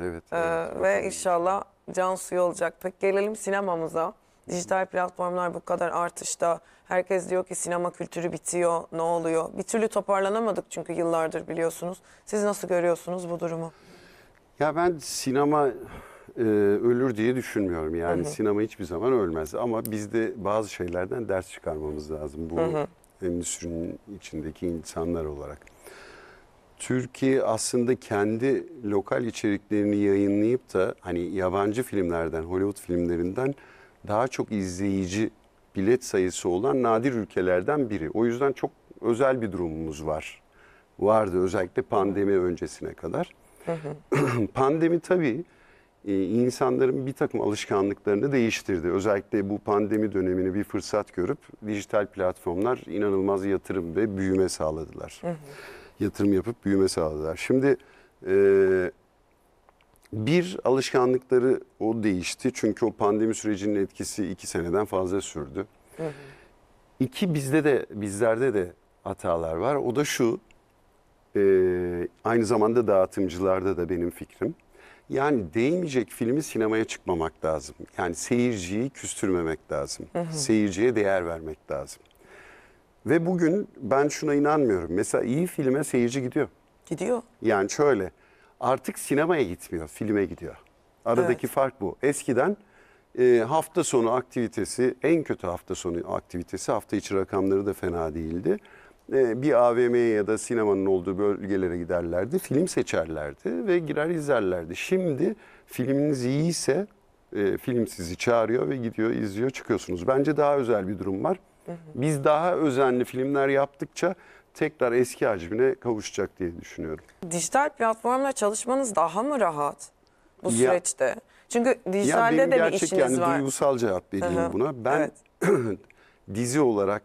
Evet. E, evet ee, ve inşallah can suyu olacak. Peki gelelim sinemamıza. Dijital platformlar bu kadar artışta. Herkes diyor ki sinema kültürü bitiyor, ne oluyor? Bir türlü toparlanamadık çünkü yıllardır biliyorsunuz. Siz nasıl görüyorsunuz bu durumu? Ya ben sinema e, ölür diye düşünmüyorum. Yani hı hı. sinema hiçbir zaman ölmez. Ama biz de bazı şeylerden ders çıkarmamız lazım bu hı hı. endüstrinin içindeki insanlar olarak. Türkiye aslında kendi lokal içeriklerini yayınlayıp da hani yabancı filmlerden, Hollywood filmlerinden daha çok izleyici bilet sayısı olan nadir ülkelerden biri. O yüzden çok özel bir durumumuz var. Vardı özellikle pandemi öncesine kadar. Hı hı. pandemi tabii e, insanların bir takım alışkanlıklarını değiştirdi. Özellikle bu pandemi dönemini bir fırsat görüp dijital platformlar inanılmaz yatırım ve büyüme sağladılar. Hı hı. Yatırım yapıp büyüme sağladılar. Şimdi e, bir, alışkanlıkları o değişti. Çünkü o pandemi sürecinin etkisi iki seneden fazla sürdü. İki, bizde de bizlerde de hatalar var. O da şu, e, aynı zamanda dağıtımcılarda da benim fikrim. Yani değmeyecek filmi sinemaya çıkmamak lazım. Yani seyirciyi küstürmemek lazım. Seyirciye değer vermek lazım. Ve bugün ben şuna inanmıyorum. Mesela iyi filme seyirci gidiyor. Gidiyor. Yani şöyle artık sinemaya gitmiyor, filme gidiyor. Aradaki evet. fark bu. Eskiden e, hafta sonu aktivitesi, en kötü hafta sonu aktivitesi, hafta içi rakamları da fena değildi. E, bir AVM'ye ya da sinemanın olduğu bölgelere giderlerdi, film seçerlerdi ve girer izlerlerdi. Şimdi filminiz iyiyse e, film sizi çağırıyor ve gidiyor izliyor çıkıyorsunuz. Bence daha özel bir durum var. Biz daha özenli filmler yaptıkça tekrar eski hacmine kavuşacak diye düşünüyorum. Dijital platformla çalışmanız daha mı rahat bu ya, süreçte? Çünkü dijitalde de bir işiniz yani, var. Duygusal cevap dediğim buna. Ben evet. dizi olarak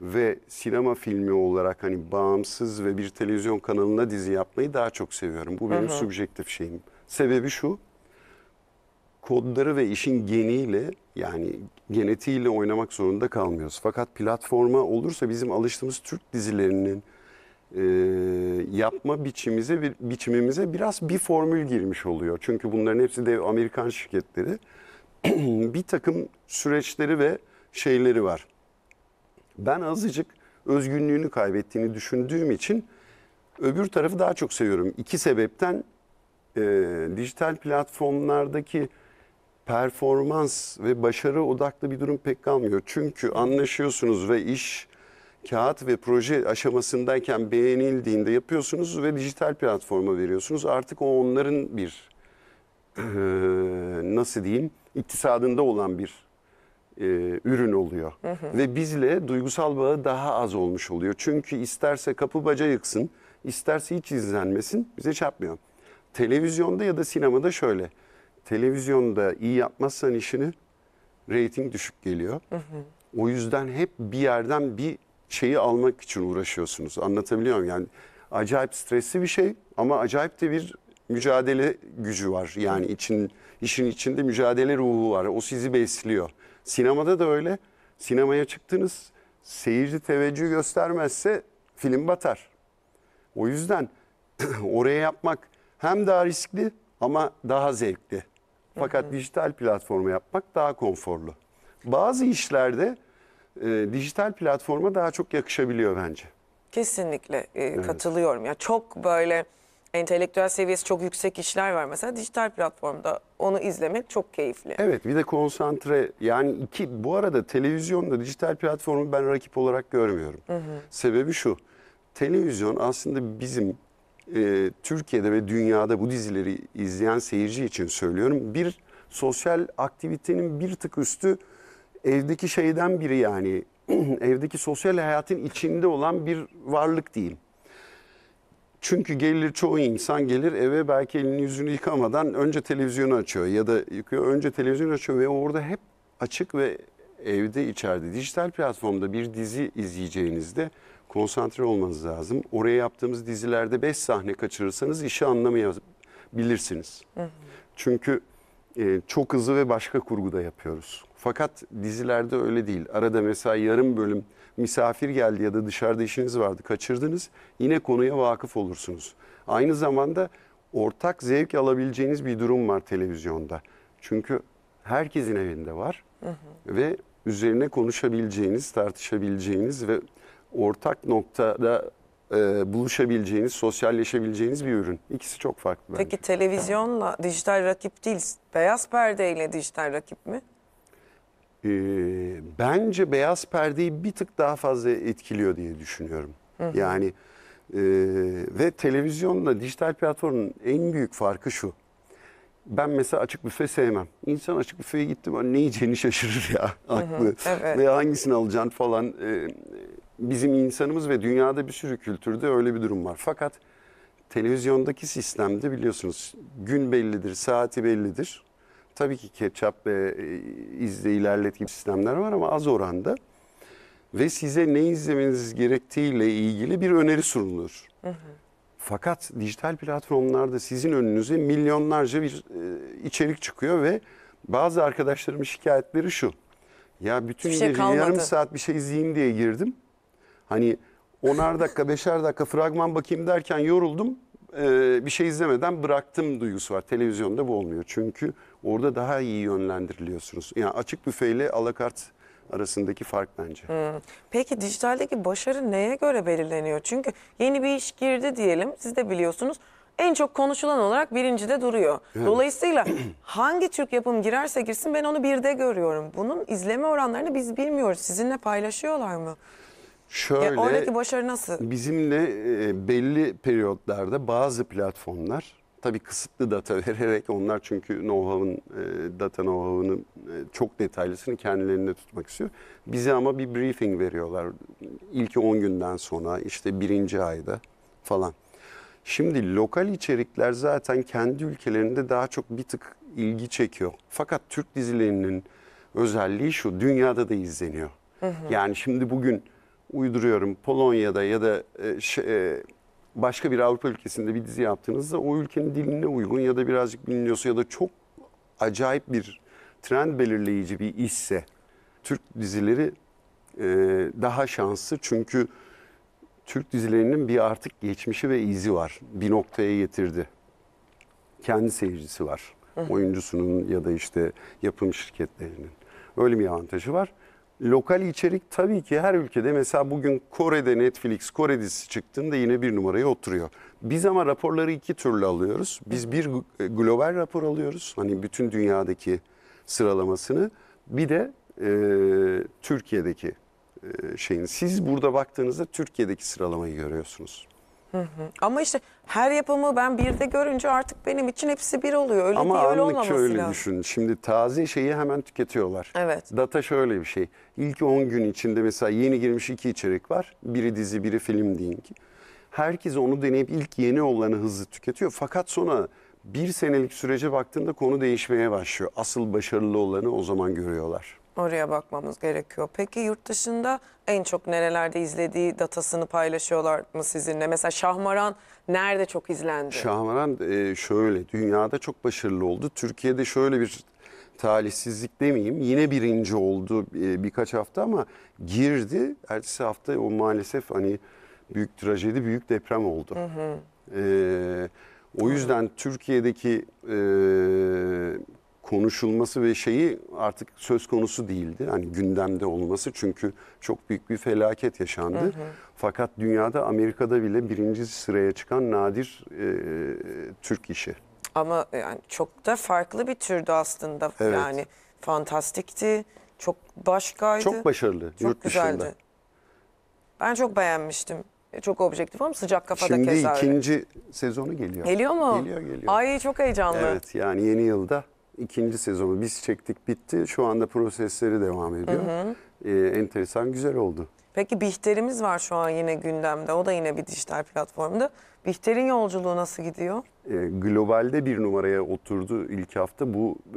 ve sinema filmi olarak hani bağımsız ve bir televizyon kanalına dizi yapmayı daha çok seviyorum. Bu benim Hı-hı. subjektif şeyim. Sebebi şu kodları ve işin geniyle yani genetiğiyle oynamak zorunda kalmıyoruz. Fakat platforma olursa bizim alıştığımız Türk dizilerinin e, yapma biçimize bir, biçimimize biraz bir formül girmiş oluyor. Çünkü bunların hepsi de Amerikan şirketleri. bir takım süreçleri ve şeyleri var. Ben azıcık özgünlüğünü kaybettiğini düşündüğüm için öbür tarafı daha çok seviyorum. İki sebepten e, dijital platformlardaki performans ve başarı odaklı bir durum pek kalmıyor. Çünkü anlaşıyorsunuz ve iş kağıt ve proje aşamasındayken beğenildiğinde yapıyorsunuz ve dijital platforma veriyorsunuz. Artık o onların bir e, nasıl diyeyim iktisadında olan bir e, ürün oluyor. Hı hı. Ve bizle duygusal bağı daha az olmuş oluyor. Çünkü isterse kapı baca yıksın, isterse hiç izlenmesin bize çarpmıyor. Televizyonda ya da sinemada şöyle televizyonda iyi yapmazsan işini reyting düşük geliyor. Hı hı. O yüzden hep bir yerden bir şeyi almak için uğraşıyorsunuz. Anlatabiliyor muyum? Yani acayip stresli bir şey ama acayip de bir mücadele gücü var. Yani için işin içinde mücadele ruhu var. O sizi besliyor. Sinemada da öyle. Sinemaya çıktınız, seyirci teveccüh göstermezse film batar. O yüzden oraya yapmak hem daha riskli ama daha zevkli. Fakat hı hı. dijital platforma yapmak daha konforlu. Bazı işlerde e, dijital platforma daha çok yakışabiliyor bence. Kesinlikle e, evet. katılıyorum. Ya çok böyle entelektüel seviyesi çok yüksek işler var mesela dijital platformda onu izlemek çok keyifli. Evet bir de konsantre yani iki bu arada televizyonda dijital platformu ben rakip olarak görmüyorum. Hı hı. Sebebi şu televizyon aslında bizim e, Türkiye'de ve dünyada bu dizileri izleyen seyirci için söylüyorum. Bir sosyal aktivitenin bir tık üstü evdeki şeyden biri yani evdeki sosyal hayatın içinde olan bir varlık değil. Çünkü gelir çoğu insan gelir eve belki elini yüzünü yıkamadan önce televizyonu açıyor ya da yıkıyor önce televizyonu açıyor ve orada hep açık ve evde içeride dijital platformda bir dizi izleyeceğinizde konsantre olmanız lazım. Oraya yaptığımız dizilerde 5 sahne kaçırırsanız işi anlamayabilirsiniz. Hı Çünkü e, çok hızlı ve başka kurguda yapıyoruz. Fakat dizilerde öyle değil. Arada mesela yarım bölüm misafir geldi ya da dışarıda işiniz vardı kaçırdınız yine konuya vakıf olursunuz. Aynı zamanda ortak zevk alabileceğiniz bir durum var televizyonda. Çünkü herkesin evinde var hı hı. ve üzerine konuşabileceğiniz, tartışabileceğiniz ve ortak noktada e, buluşabileceğiniz, sosyalleşebileceğiniz bir ürün. İkisi çok farklı bence. Peki televizyonla dijital rakip değil, beyaz perdeyle dijital rakip mi? Ee, bence beyaz perdeyi bir tık daha fazla etkiliyor diye düşünüyorum. Hı hı. Yani e, ve televizyonla dijital platformun en büyük farkı şu ben mesela açık büfe sevmem. İnsan açık büfeye gitti mi hani ne yiyeceğini şaşırır ya aklı. evet. Veya hangisini alacaksın falan. E, bizim insanımız ve dünyada bir sürü kültürde öyle bir durum var. Fakat televizyondaki sistemde biliyorsunuz gün bellidir, saati bellidir. Tabii ki ketçap ve e, izle ilerlet gibi sistemler var ama az oranda. Ve size ne izlemeniz gerektiğiyle ilgili bir öneri sunulur. Hı hı. Fakat dijital platformlarda sizin önünüze milyonlarca bir e, içerik çıkıyor ve bazı arkadaşlarımın şikayetleri şu. Ya bütün şey gece yarım saat bir şey izleyeyim diye girdim. Hani onar dakika, beşer dakika fragman bakayım derken yoruldum. Ee, bir şey izlemeden bıraktım duygusu var. Televizyonda bu olmuyor. Çünkü orada daha iyi yönlendiriliyorsunuz. Yani açık büfeyle alakart arasındaki fark bence. Hmm. Peki dijitaldeki başarı neye göre belirleniyor? Çünkü yeni bir iş girdi diyelim siz de biliyorsunuz en çok konuşulan olarak birincide duruyor. Evet. Dolayısıyla hangi Türk yapım girerse girsin ben onu birde görüyorum. Bunun izleme oranlarını biz bilmiyoruz. Sizinle paylaşıyorlar mı? E, Şöyle, ya oradaki başarı nasıl? Bizimle e, belli periyotlarda bazı platformlar Tabii kısıtlı data vererek onlar çünkü know-how'ın, e, data know-how'ını e, çok detaylısını kendilerinde tutmak istiyor. Bize ama bir briefing veriyorlar İlk 10 günden sonra işte birinci ayda falan. Şimdi lokal içerikler zaten kendi ülkelerinde daha çok bir tık ilgi çekiyor. Fakat Türk dizilerinin özelliği şu dünyada da izleniyor. Hı hı. Yani şimdi bugün uyduruyorum Polonya'da ya da e, şey, e, başka bir Avrupa ülkesinde bir dizi yaptığınızda o ülkenin diline uygun ya da birazcık biliniyorsa ya da çok acayip bir trend belirleyici bir işse Türk dizileri e, daha şanslı çünkü Türk dizilerinin bir artık geçmişi ve izi var. Bir noktaya getirdi. Kendi seyircisi var. Oyuncusunun ya da işte yapım şirketlerinin. Öyle bir avantajı var. Lokal içerik tabii ki her ülkede mesela bugün Kore'de Netflix Kore dizisi çıktığında yine bir numaraya oturuyor. Biz ama raporları iki türlü alıyoruz. Biz bir e, global rapor alıyoruz. Hani bütün dünyadaki sıralamasını bir de e, Türkiye'deki e, şeyin. Siz burada baktığınızda Türkiye'deki sıralamayı görüyorsunuz. Hı hı. Ama işte her yapımı ben bir de görünce artık benim için hepsi bir oluyor. Öyle Ama değil, öyle anlık olmaması şöyle lazım. düşün. Şimdi taze şeyi hemen tüketiyorlar. Evet. Data şöyle bir şey. İlk 10 gün içinde mesela yeni girmiş iki içerik var. Biri dizi, biri film diyeyim ki. Herkes onu deneyip ilk yeni olanı hızlı tüketiyor. Fakat sonra bir senelik sürece baktığında konu değişmeye başlıyor. Asıl başarılı olanı o zaman görüyorlar. Oraya bakmamız gerekiyor. Peki yurt dışında en çok nerelerde izlediği datasını paylaşıyorlar mı sizinle? Mesela Şahmaran nerede çok izlendi? Şahmaran e, şöyle dünyada çok başarılı oldu. Türkiye'de şöyle bir talihsizlik demeyeyim yine birinci oldu e, birkaç hafta ama girdi. Ertesi hafta o maalesef hani büyük trajedi büyük deprem oldu. Hı hı. E, o yüzden Türkiye'deki e, konuşulması ve şeyi artık söz konusu değildi. Hani gündemde olması çünkü çok büyük bir felaket yaşandı. Hı hı. Fakat dünyada Amerika'da bile birinci sıraya çıkan nadir e, Türk işi. Ama yani çok da farklı bir türdü aslında. Evet. Yani fantastikti, çok başkaydı. Çok başarılı çok yurt güzeldi. dışında. Ben çok beğenmiştim. E, çok objektif ama sıcak kafada Şimdi keza. Şimdi ikinci sezonu geliyor. Geliyor mu? Geliyor geliyor. Ay çok heyecanlı. Evet yani yeni yılda ikinci sezonu biz çektik bitti. Şu anda prosesleri devam ediyor. Hı hı. E, enteresan güzel oldu. Peki Bihter'imiz var şu an yine gündemde. O da yine bir dijital platformda. Bihter'in yolculuğu nasıl gidiyor? E, globalde bir numaraya oturdu ilk hafta. Bu e,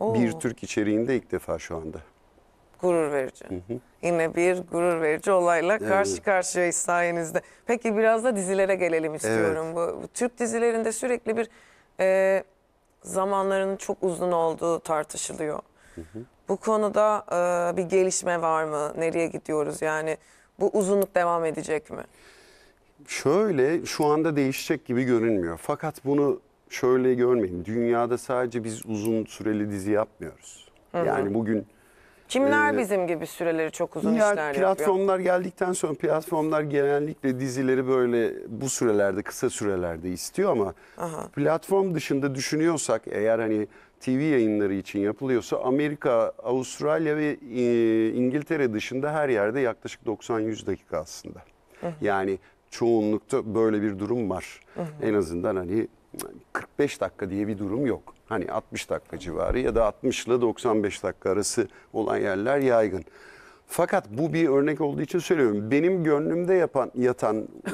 bir Türk içeriğinde ilk defa şu anda. Gurur verici. Hı hı. Yine bir gurur verici olayla evet. karşı karşıyayız sayenizde. Peki biraz da dizilere gelelim istiyorum. Evet. Bu, bu Türk dizilerinde sürekli bir e, zamanlarının çok uzun olduğu tartışılıyor. Hı hı. Bu konuda e, bir gelişme var mı? Nereye gidiyoruz? Yani bu uzunluk devam edecek mi? Şöyle şu anda değişecek gibi görünmüyor. Fakat bunu şöyle görmeyin. Dünyada sadece biz uzun süreli dizi yapmıyoruz. Hı hı. Yani bugün Kimler ee, bizim gibi süreleri çok uzun ya, işler yapıyor? Platformlar geldikten sonra platformlar genellikle dizileri böyle bu sürelerde kısa sürelerde istiyor ama Aha. platform dışında düşünüyorsak eğer hani TV yayınları için yapılıyorsa Amerika, Avustralya ve e, İngiltere dışında her yerde yaklaşık 90-100 dakika aslında. Hı hı. Yani çoğunlukta böyle bir durum var. Hı hı. En azından hani 45 dakika diye bir durum yok. Hani 60 dakika civarı ya da 60 ile 95 dakika arası olan yerler yaygın. Fakat bu bir örnek olduğu için söylüyorum. Benim gönlümde yapan yatan e,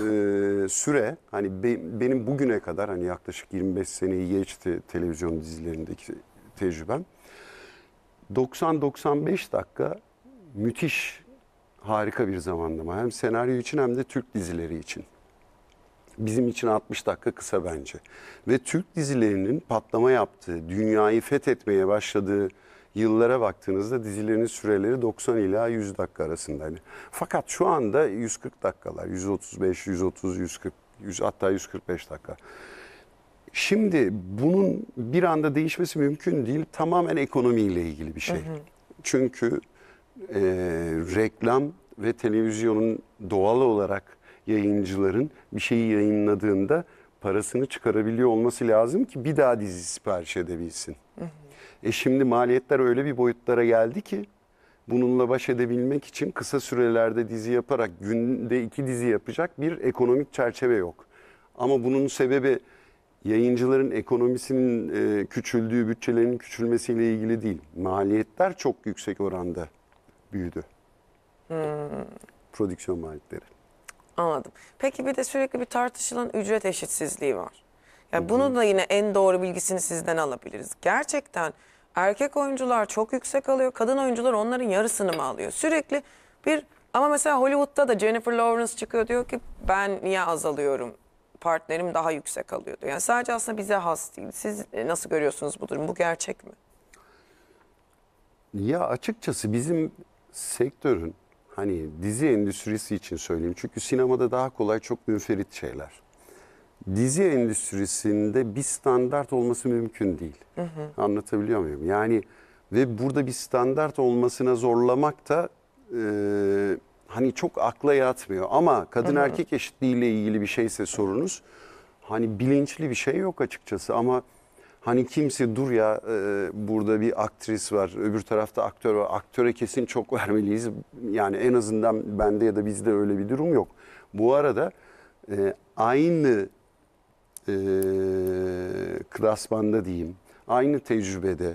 süre hani be, benim bugüne kadar hani yaklaşık 25 seneyi geçti televizyon dizilerindeki tecrübem. 90-95 dakika müthiş harika bir zamanlama. Hem senaryo için hem de Türk dizileri için bizim için 60 dakika kısa bence. Ve Türk dizilerinin patlama yaptığı, dünyayı fethetmeye başladığı yıllara baktığınızda dizilerin süreleri 90 ila 100 dakika arasındaydı. Hani fakat şu anda 140 dakikalar, 135, 130, 140, 100, hatta 145 dakika. Şimdi bunun bir anda değişmesi mümkün değil. Tamamen ekonomiyle ilgili bir şey. Hı hı. Çünkü e, reklam ve televizyonun doğal olarak yayıncıların bir şeyi yayınladığında parasını çıkarabiliyor olması lazım ki bir daha dizi sipariş edebilsin. Hı hı. E şimdi maliyetler öyle bir boyutlara geldi ki bununla baş edebilmek için kısa sürelerde dizi yaparak günde iki dizi yapacak bir ekonomik çerçeve yok. Ama bunun sebebi yayıncıların ekonomisinin e, küçüldüğü, bütçelerin küçülmesiyle ilgili değil. Maliyetler çok yüksek oranda büyüdü. Hmm. Prodüksiyon maliyetleri. Anladım. Peki bir de sürekli bir tartışılan ücret eşitsizliği var. Yani Hı -hı. bunu da yine en doğru bilgisini sizden alabiliriz. Gerçekten erkek oyuncular çok yüksek alıyor. Kadın oyuncular onların yarısını mı alıyor? Sürekli bir ama mesela Hollywood'da da Jennifer Lawrence çıkıyor diyor ki ben niye azalıyorum? Partnerim daha yüksek alıyordu. Yani sadece aslında bize has değil. Siz e, nasıl görüyorsunuz bu durum? Bu gerçek mi? Ya açıkçası bizim sektörün hani dizi endüstrisi için söyleyeyim. Çünkü sinemada daha kolay çok münferit şeyler. Dizi endüstrisinde bir standart olması mümkün değil. Hı hı. Anlatabiliyor muyum? Yani ve burada bir standart olmasına zorlamak da e, hani çok akla yatmıyor. Ama kadın hı hı. erkek eşitliği ile ilgili bir şeyse sorunuz hani bilinçli bir şey yok açıkçası ama Hani kimse dur ya e, burada bir aktris var, öbür tarafta aktör var. Aktöre kesin çok vermeliyiz. Yani en azından bende ya da bizde öyle bir durum yok. Bu arada e, aynı e, klasmanda diyeyim, aynı tecrübede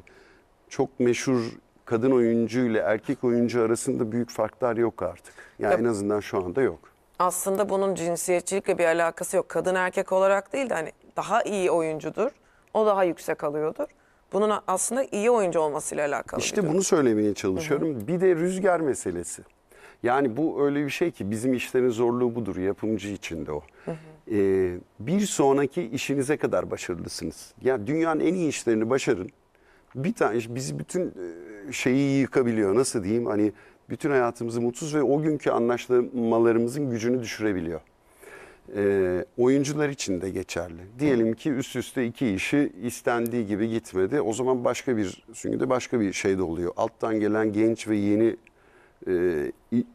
çok meşhur kadın oyuncu ile erkek oyuncu arasında büyük farklar yok artık. Yani Tabii. en azından şu anda yok. Aslında bunun cinsiyetçilikle bir alakası yok. Kadın erkek olarak değil de hani daha iyi oyuncudur o daha yüksek alıyordur. Bunun aslında iyi oyuncu olmasıyla alakalı. İşte bunu söylemeye çalışıyorum. Hı hı. Bir de rüzgar meselesi. Yani bu öyle bir şey ki bizim işlerin zorluğu budur. Yapımcı için de o. Ee, bir sonraki işinize kadar başarılısınız. Ya yani dünyanın en iyi işlerini başarın. Bir tane bizi bütün e, şeyi yıkabiliyor. Nasıl diyeyim? Hani bütün hayatımızı mutsuz ve o günkü anlaşmalarımızın gücünü düşürebiliyor e, oyuncular için de geçerli. Diyelim ki üst üste iki işi istendiği gibi gitmedi. O zaman başka bir süngüde başka bir şey de oluyor. Alttan gelen genç ve yeni e,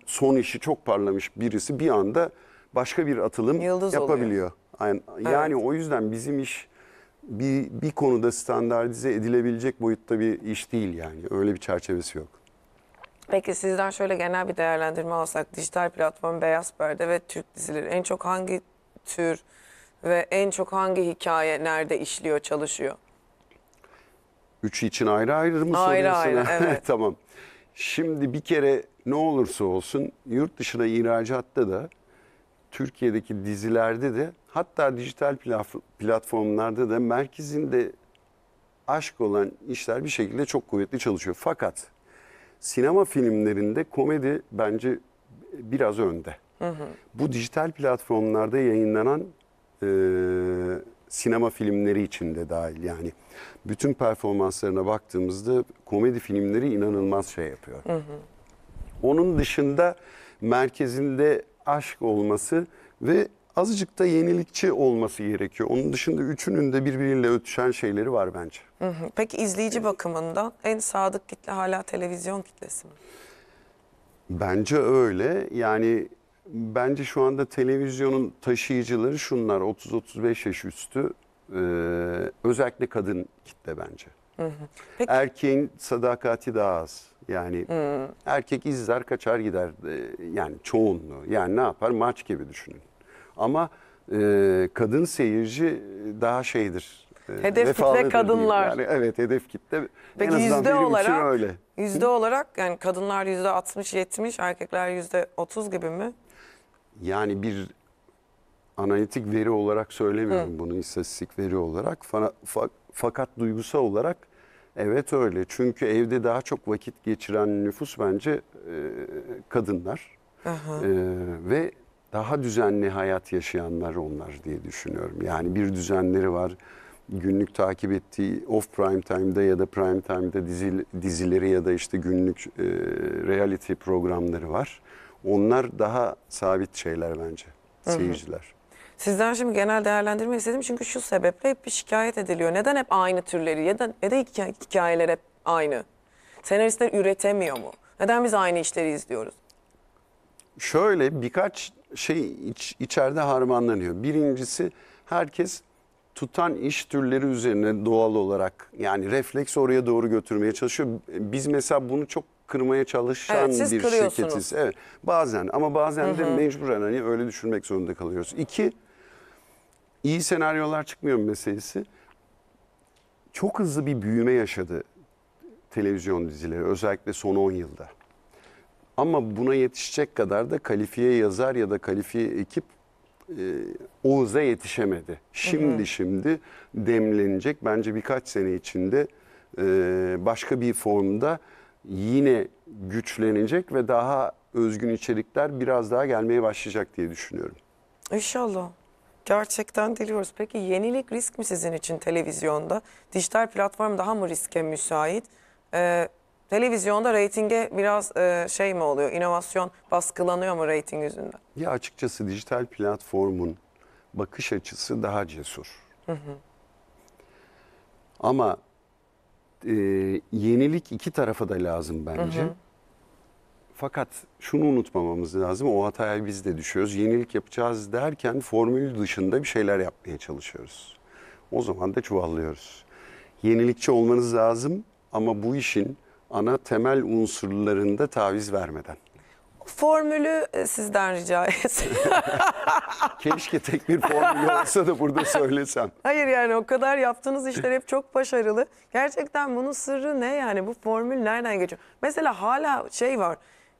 son işi çok parlamış birisi bir anda başka bir atılım Yıldız yapabiliyor. Oluyor. Yani, yani o yüzden bizim iş bir, bir konuda standartize edilebilecek boyutta bir iş değil yani. Öyle bir çerçevesi yok. Peki sizden şöyle genel bir değerlendirme alsak dijital platform Beyaz Perde ve Türk dizileri en çok hangi tür ve en çok hangi hikaye nerede işliyor çalışıyor? Üç için ayrı ayrı mı Ayrı soruyorsun? ayrı, evet. tamam. Şimdi bir kere ne olursa olsun yurt dışına ihracatta da Türkiye'deki dizilerde de hatta dijital platformlarda da merkezinde aşk olan işler bir şekilde çok kuvvetli çalışıyor. Fakat sinema filmlerinde komedi bence biraz önde. Hı hı. Bu dijital platformlarda yayınlanan e, sinema filmleri içinde dahil yani. Bütün performanslarına baktığımızda komedi filmleri inanılmaz şey yapıyor. Hı hı. Onun dışında merkezinde aşk olması ve azıcık da yenilikçi olması gerekiyor. Onun dışında üçünün de birbiriyle ötüşen şeyleri var bence. Peki izleyici bakımından en sadık kitle hala televizyon kitlesi mi? Bence öyle. Yani bence şu anda televizyonun taşıyıcıları şunlar 30-35 yaş üstü e, özellikle kadın kitle bence. Peki. Erkeğin sadakati daha az. Yani hı. erkek izler kaçar gider yani çoğunluğu. Yani ne yapar maç gibi düşünün. Ama e, kadın seyirci daha şeydir. E, Hedef kitle kadınlar. Yani evet hedef kitle Peki en yüzde olarak öyle. yüzde olarak yani kadınlar yüzde 60-70 erkekler yüzde 30 gibi mi? Yani bir analitik veri olarak söylemiyorum bunu istatistik veri olarak. Fa- fa- fakat duygusal olarak evet öyle. Çünkü evde daha çok vakit geçiren nüfus bence e, kadınlar. E, ve daha düzenli hayat yaşayanlar onlar diye düşünüyorum. Yani bir düzenleri var. Günlük takip ettiği off prime time'da ya da prime time'da dizi, dizileri ya da işte günlük e, reality programları var. Onlar daha sabit şeyler bence seyirciler. Hı hı. Sizden şimdi genel değerlendirme istedim çünkü şu sebeple hep bir şikayet ediliyor. Neden hep aynı türleri ya da, ya da hikayeler hep aynı? Senaristler üretemiyor mu? Neden biz aynı işleri izliyoruz? Şöyle birkaç şey iç, içeride harmanlanıyor. Birincisi herkes tutan iş türleri üzerine doğal olarak yani refleks oraya doğru götürmeye çalışıyor. Biz mesela bunu çok kırmaya çalışan evet, bir şirketiz. Evet. Bazen ama bazen Hı-hı. de mecburen hani öyle düşünmek zorunda kalıyoruz. İki, iyi senaryolar çıkmıyor meselesi. Çok hızlı bir büyüme yaşadı televizyon dizileri özellikle son 10 yılda. Ama buna yetişecek kadar da kalifiye yazar ya da kalifiye ekip e, Oğuz'a yetişemedi. Şimdi hı hı. şimdi demlenecek. Bence birkaç sene içinde e, başka bir formda yine güçlenecek ve daha özgün içerikler biraz daha gelmeye başlayacak diye düşünüyorum. İnşallah. Gerçekten diliyoruz. Peki yenilik risk mi sizin için televizyonda? Dijital platform daha mı riske müsait? Ee, Televizyonda reytinge biraz e, şey mi oluyor? İnovasyon baskılanıyor mu reyting yüzünden? Ya açıkçası dijital platformun bakış açısı daha cesur. Hı hı. Ama e, yenilik iki tarafa da lazım bence. Hı hı. Fakat şunu unutmamamız lazım. O hataya biz de düşüyoruz. Yenilik yapacağız derken formül dışında bir şeyler yapmaya çalışıyoruz. O zaman da çuvallıyoruz. Yenilikçi olmanız lazım ama bu işin ana temel unsurlarında taviz vermeden. Formülü e, sizden rica etsem. Keşke tek bir formülü olsa da burada söylesem. Hayır yani o kadar yaptığınız işler hep çok başarılı. Gerçekten bunun sırrı ne yani bu formül nereden geçiyor? Mesela hala şey var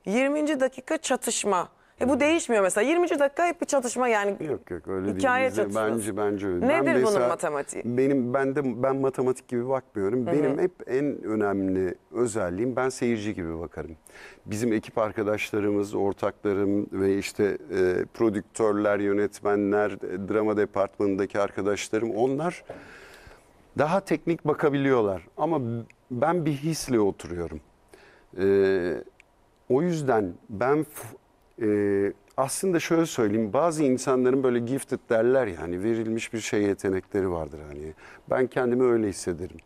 20. dakika çatışma. E bu değişmiyor mesela. 20. dakika hep bir çatışma yani. Yok yok öyle hikaye değil. Bize, çatışması. Bence bence öyle. Nedir ben bunun matematiği? Benim ben de ben matematik gibi bakmıyorum. Hı -hı. Benim hep en önemli özelliğim ben seyirci gibi bakarım. Bizim ekip arkadaşlarımız, ortaklarım ve işte e, prodüktörler, yönetmenler, e, drama departmanındaki arkadaşlarım onlar daha teknik bakabiliyorlar. Ama ben bir hisle oturuyorum. E, o yüzden ben e, aslında şöyle söyleyeyim bazı insanların böyle gifted derler yani verilmiş bir şey yetenekleri vardır hani. Ben kendimi öyle hissederim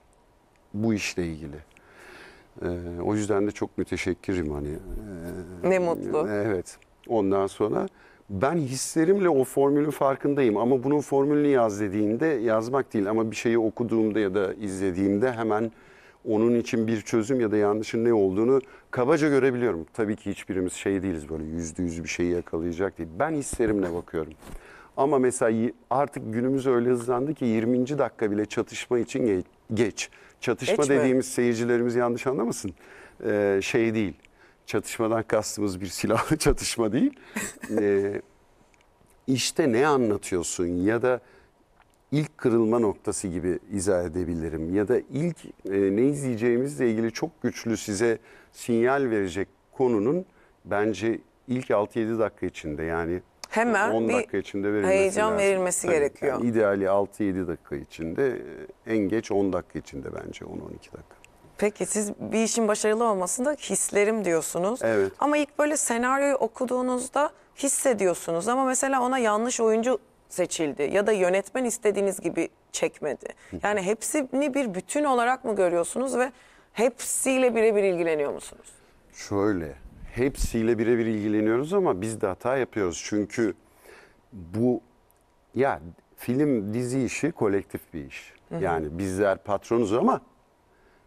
bu işle ilgili. E, o yüzden de çok müteşekkirim hani. E, ne mutlu. Evet. Ondan sonra ben hislerimle o formülün farkındayım ama bunun formülünü yaz dediğinde yazmak değil ama bir şeyi okuduğumda ya da izlediğimde hemen onun için bir çözüm ya da yanlışın ne olduğunu kabaca görebiliyorum. Tabii ki hiçbirimiz şey değiliz böyle yüzde yüz bir şeyi yakalayacak değil. Ben hislerimle bakıyorum. Ama mesela artık günümüz öyle hızlandı ki 20. dakika bile çatışma için geç. Çatışma geç dediğimiz mi? seyircilerimiz yanlış anlamasın. Ee, şey değil. Çatışmadan kastımız bir silahlı çatışma değil. ee, işte ne anlatıyorsun ya da ilk kırılma noktası gibi izah edebilirim. Ya da ilk e, ne izleyeceğimizle ilgili çok güçlü size sinyal verecek konunun bence ilk 6-7 dakika içinde yani Hemen 10 dakika içinde verilmesi heyecan lazım. verilmesi Tabii, gerekiyor. Yani ideali 6-7 dakika içinde e, en geç 10 dakika içinde bence 10-12 dakika. Peki siz bir işin başarılı olmasında hislerim diyorsunuz. Evet. Ama ilk böyle senaryoyu okuduğunuzda hissediyorsunuz ama mesela ona yanlış oyuncu seçildi ya da yönetmen istediğiniz gibi çekmedi. Yani hepsini bir bütün olarak mı görüyorsunuz ve hepsiyle birebir ilgileniyor musunuz? Şöyle hepsiyle birebir ilgileniyoruz ama biz de hata yapıyoruz. Çünkü bu ya film dizi işi kolektif bir iş. Yani bizler patronuz ama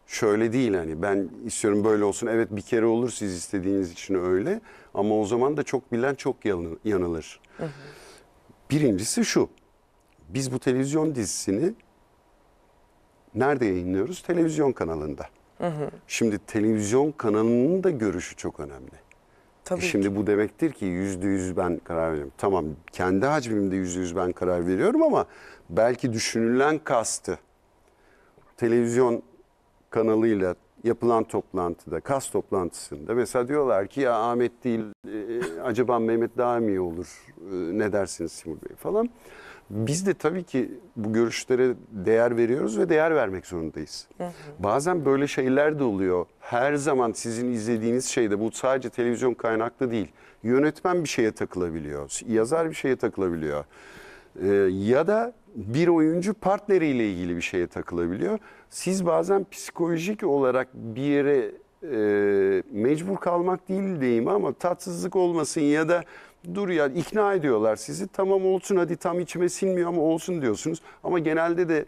şöyle değil hani ben istiyorum böyle olsun. Evet bir kere olur siz istediğiniz için öyle ama o zaman da çok bilen çok yanılır. Hı hı. Birincisi şu. Biz bu televizyon dizisini nerede yayınlıyoruz? Televizyon kanalında. Hı hı. Şimdi televizyon kanalının da görüşü çok önemli. E Tabii e şimdi ki. bu demektir ki yüzde yüz ben karar veriyorum. Tamam kendi hacmimde yüzde yüz ben karar veriyorum ama belki düşünülen kastı televizyon kanalıyla yapılan toplantıda, kas toplantısında mesela diyorlar ki ya Ahmet değil e, e, acaba Mehmet daha mı iyi olur e, ne dersiniz Simur Bey falan. Biz de tabii ki bu görüşlere değer veriyoruz ve değer vermek zorundayız. Bazen böyle şeyler de oluyor. Her zaman sizin izlediğiniz şeyde bu sadece televizyon kaynaklı değil. Yönetmen bir şeye takılabiliyor, yazar bir şeye takılabiliyor. Ee, ya da bir oyuncu partneriyle ilgili bir şeye takılabiliyor siz bazen psikolojik olarak bir yere e, mecbur kalmak değil deyim ama tatsızlık olmasın ya da dur ya ikna ediyorlar sizi tamam olsun hadi tam içime sinmiyor ama olsun diyorsunuz. Ama genelde de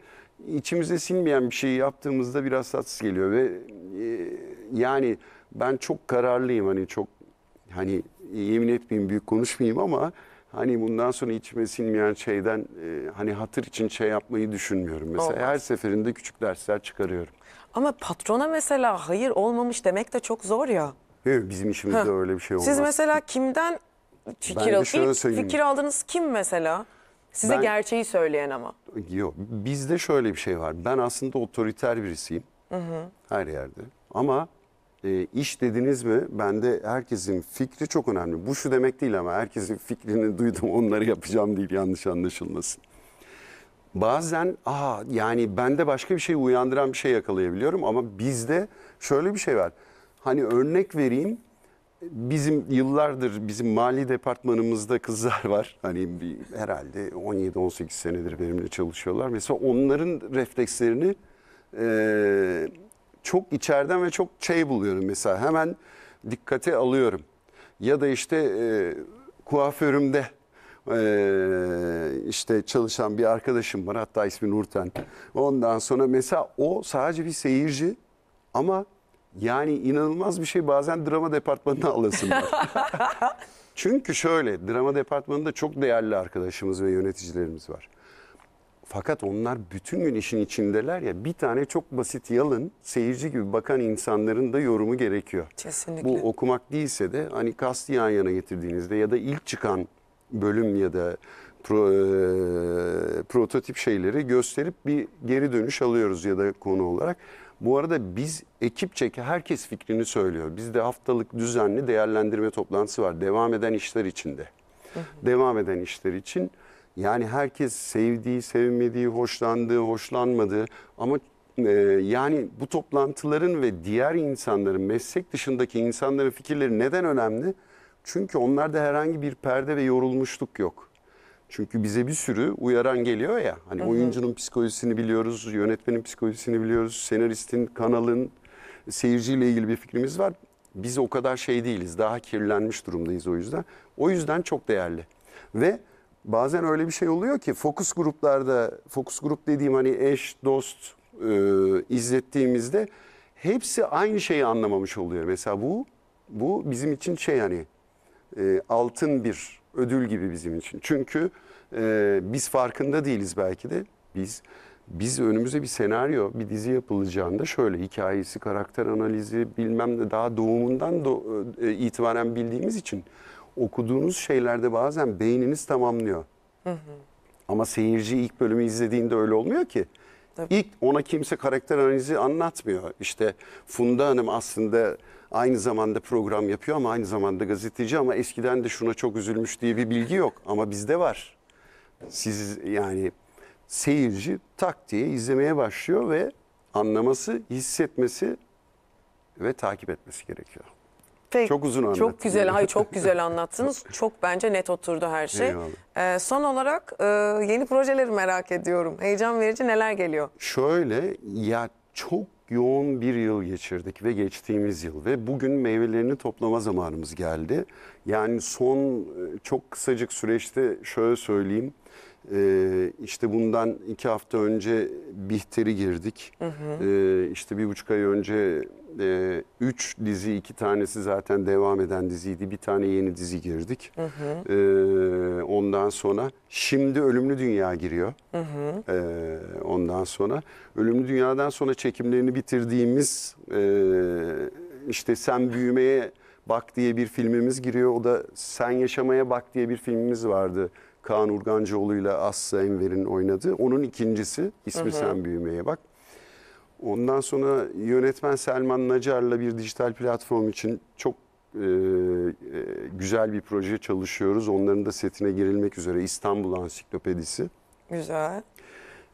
içimize sinmeyen bir şeyi yaptığımızda biraz tatsız geliyor ve e, yani ben çok kararlıyım hani çok hani yemin etmeyeyim büyük konuşmayayım ama hani bundan sonra içime sinmeyen şeyden e, hani hatır için şey yapmayı düşünmüyorum. Mesela Olmaz. her seferinde küçük dersler çıkarıyorum. Ama patrona mesela hayır olmamış demek de çok zor ya. Evet, bizim işimizde Heh. öyle bir şey olmaz. Siz mesela kimden fikir, al fikir aldınız kim mesela? Size Ben- gerçeği söyleyen ama. Yok bizde şöyle bir şey var. Ben aslında otoriter birisiyim her yerde ama e, iş dediniz mi? Bende herkesin fikri çok önemli. Bu şu demek değil ama herkesin fikrini duydum onları yapacağım değil yanlış anlaşılmasın. Bazen aha yani bende başka bir şey uyandıran bir şey yakalayabiliyorum ama bizde şöyle bir şey var. Hani örnek vereyim bizim yıllardır bizim mali departmanımızda kızlar var. Hani bir, herhalde 17-18 senedir benimle çalışıyorlar. Mesela onların reflekslerini e, çok içeriden ve çok şey buluyorum mesela hemen dikkate alıyorum. Ya da işte e, kuaförümde e, işte çalışan bir arkadaşım var hatta ismi Nurten. Ondan sonra mesela o sadece bir seyirci ama yani inanılmaz bir şey bazen drama departmanına alasınlar Çünkü şöyle drama departmanında çok değerli arkadaşımız ve yöneticilerimiz var. Fakat onlar bütün gün işin içindeler ya bir tane çok basit yalın seyirci gibi bakan insanların da yorumu gerekiyor. Kesinlikle. Bu okumak değilse de hani kastı yan yana getirdiğinizde ya da ilk çıkan bölüm ya da pro, e, prototip şeyleri gösterip bir geri dönüş alıyoruz ya da konu olarak. Bu arada biz ekip çeki herkes fikrini söylüyor. Bizde haftalık düzenli değerlendirme toplantısı var devam eden işler içinde. Hı hı. Devam eden işler için yani herkes sevdiği, sevmediği, hoşlandığı, hoşlanmadığı ama e, yani bu toplantıların ve diğer insanların, meslek dışındaki insanların fikirleri neden önemli? Çünkü onlarda herhangi bir perde ve yorulmuşluk yok. Çünkü bize bir sürü uyaran geliyor ya. Hani hı hı. oyuncunun psikolojisini biliyoruz, yönetmenin psikolojisini biliyoruz, senaristin, kanalın, seyirciyle ilgili bir fikrimiz var. Biz o kadar şey değiliz. Daha kirlenmiş durumdayız o yüzden. O yüzden çok değerli. Ve bazen öyle bir şey oluyor ki fokus gruplarda, fokus grup dediğim hani eş, dost e, izlettiğimizde hepsi aynı şeyi anlamamış oluyor. Mesela bu bu bizim için şey hani e, altın bir ödül gibi bizim için. Çünkü e, biz farkında değiliz belki de. Biz biz önümüze bir senaryo, bir dizi yapılacağında şöyle hikayesi, karakter analizi bilmem ne daha doğumundan do, e, itibaren bildiğimiz için okuduğunuz şeylerde bazen beyniniz tamamlıyor. Hı hı. Ama seyirci ilk bölümü izlediğinde öyle olmuyor ki. Tabii. İlk ona kimse karakter analizi anlatmıyor. İşte Funda Hanım aslında aynı zamanda program yapıyor ama aynı zamanda gazeteci ama eskiden de şuna çok üzülmüş diye bir bilgi yok. Ama bizde var. Siz yani seyirci tak diye izlemeye başlıyor ve anlaması, hissetmesi ve takip etmesi gerekiyor. Pek, çok uzun anlattınız. Çok güzel, hayır çok güzel anlattınız. çok bence net oturdu her şey. Ee, son olarak e, yeni projeleri merak ediyorum. Heyecan verici neler geliyor? Şöyle ya çok yoğun bir yıl geçirdik ve geçtiğimiz yıl ve bugün meyvelerini toplama zamanımız geldi. Yani son e, çok kısacık süreçte şöyle söyleyeyim. Ee, işte bundan iki hafta önce Bihter'i girdik. Hı hı. Ee, işte bir buçuk ay önce e, üç dizi, iki tanesi zaten devam eden diziydi. Bir tane yeni dizi girdik. Hı hı. E, ondan sonra şimdi Ölümlü Dünya giriyor. Hı hı. E, ondan sonra Ölümlü Dünya'dan sonra çekimlerini bitirdiğimiz e, işte Sen Büyümeye Bak diye bir filmimiz giriyor. O da Sen Yaşamaya Bak diye bir filmimiz vardı. Kaan Urgancıoğlu ile Aslı Enver'in oynadığı. Onun ikincisi ismi hı hı. Sen Büyümeye Bak. Ondan sonra yönetmen Selman Nacar'la bir dijital platform için çok e, e, güzel bir proje çalışıyoruz. Onların da setine girilmek üzere İstanbul Ansiklopedisi. Güzel.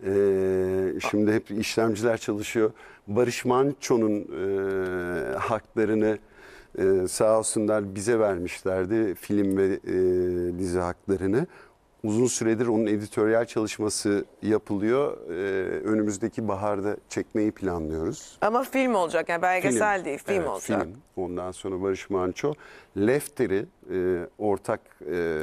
Ee, şimdi hep işlemciler çalışıyor. Barış Manço'nun e, haklarını e, sağ olsunlar bize vermişlerdi film ve e, dizi haklarını. Uzun süredir onun editoryal çalışması yapılıyor. Ee, önümüzdeki baharda çekmeyi planlıyoruz. Ama film olacak yani belgesel film. değil film evet, olacak. Film. Ondan sonra Barış Manço. Lefter'i e, ortak e,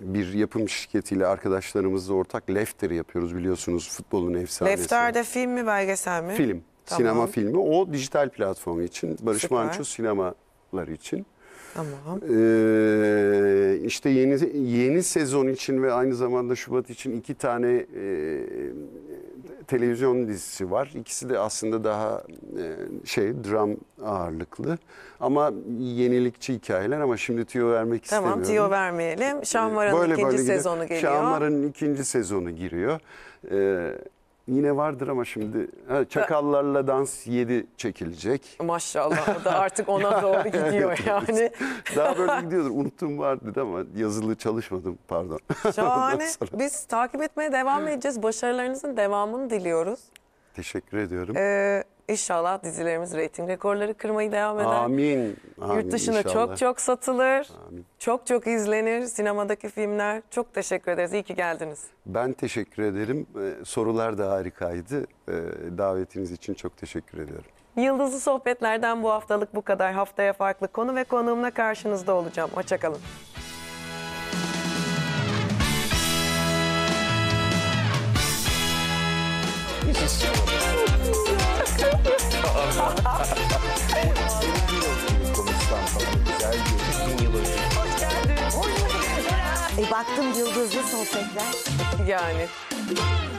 bir yapım şirketiyle arkadaşlarımızla ortak Lefteri yapıyoruz biliyorsunuz futbolun efsanesi. Lefter'de film mi belgesel mi? Film. Tamam. Sinema filmi. O dijital platform için. Barış Süper. Manço sinemalar için. Tamam. Ee, işte yeni yeni sezon için ve aynı zamanda Şubat için iki tane e, televizyon dizisi var. İkisi de aslında daha e, şey dram ağırlıklı ama yenilikçi hikayeler ama şimdi tüyo vermek tamam, istemiyorum. Tamam tüyo vermeyelim. Şahmaran'ın ikinci böyle sezonu geliyor. Şahmaran'ın ikinci sezonu giriyor. Ee, yine vardır ama şimdi ha, çakallarla dans 7 çekilecek. Maşallah da artık ona doğru gidiyor yani. Daha böyle gidiyordur. Unuttum vardı ama yazılı çalışmadım pardon. Şahane. Biz takip etmeye devam edeceğiz. Başarılarınızın devamını diliyoruz. Teşekkür ediyorum. Ee, İnşallah dizilerimiz reyting rekorları kırmayı devam eder. Amin. Amin Yurt dışına inşallah. çok çok satılır. Amin. Çok çok izlenir sinemadaki filmler. Çok teşekkür ederiz. İyi ki geldiniz. Ben teşekkür ederim. Ee, sorular da harikaydı. Ee, davetiniz için çok teşekkür ediyorum. Yıldızlı sohbetlerden bu haftalık bu kadar. Haftaya farklı konu ve konuğumla karşınızda olacağım. Hoşçakalın. It's true. E baktım yıldızlı sohbetler. Yani.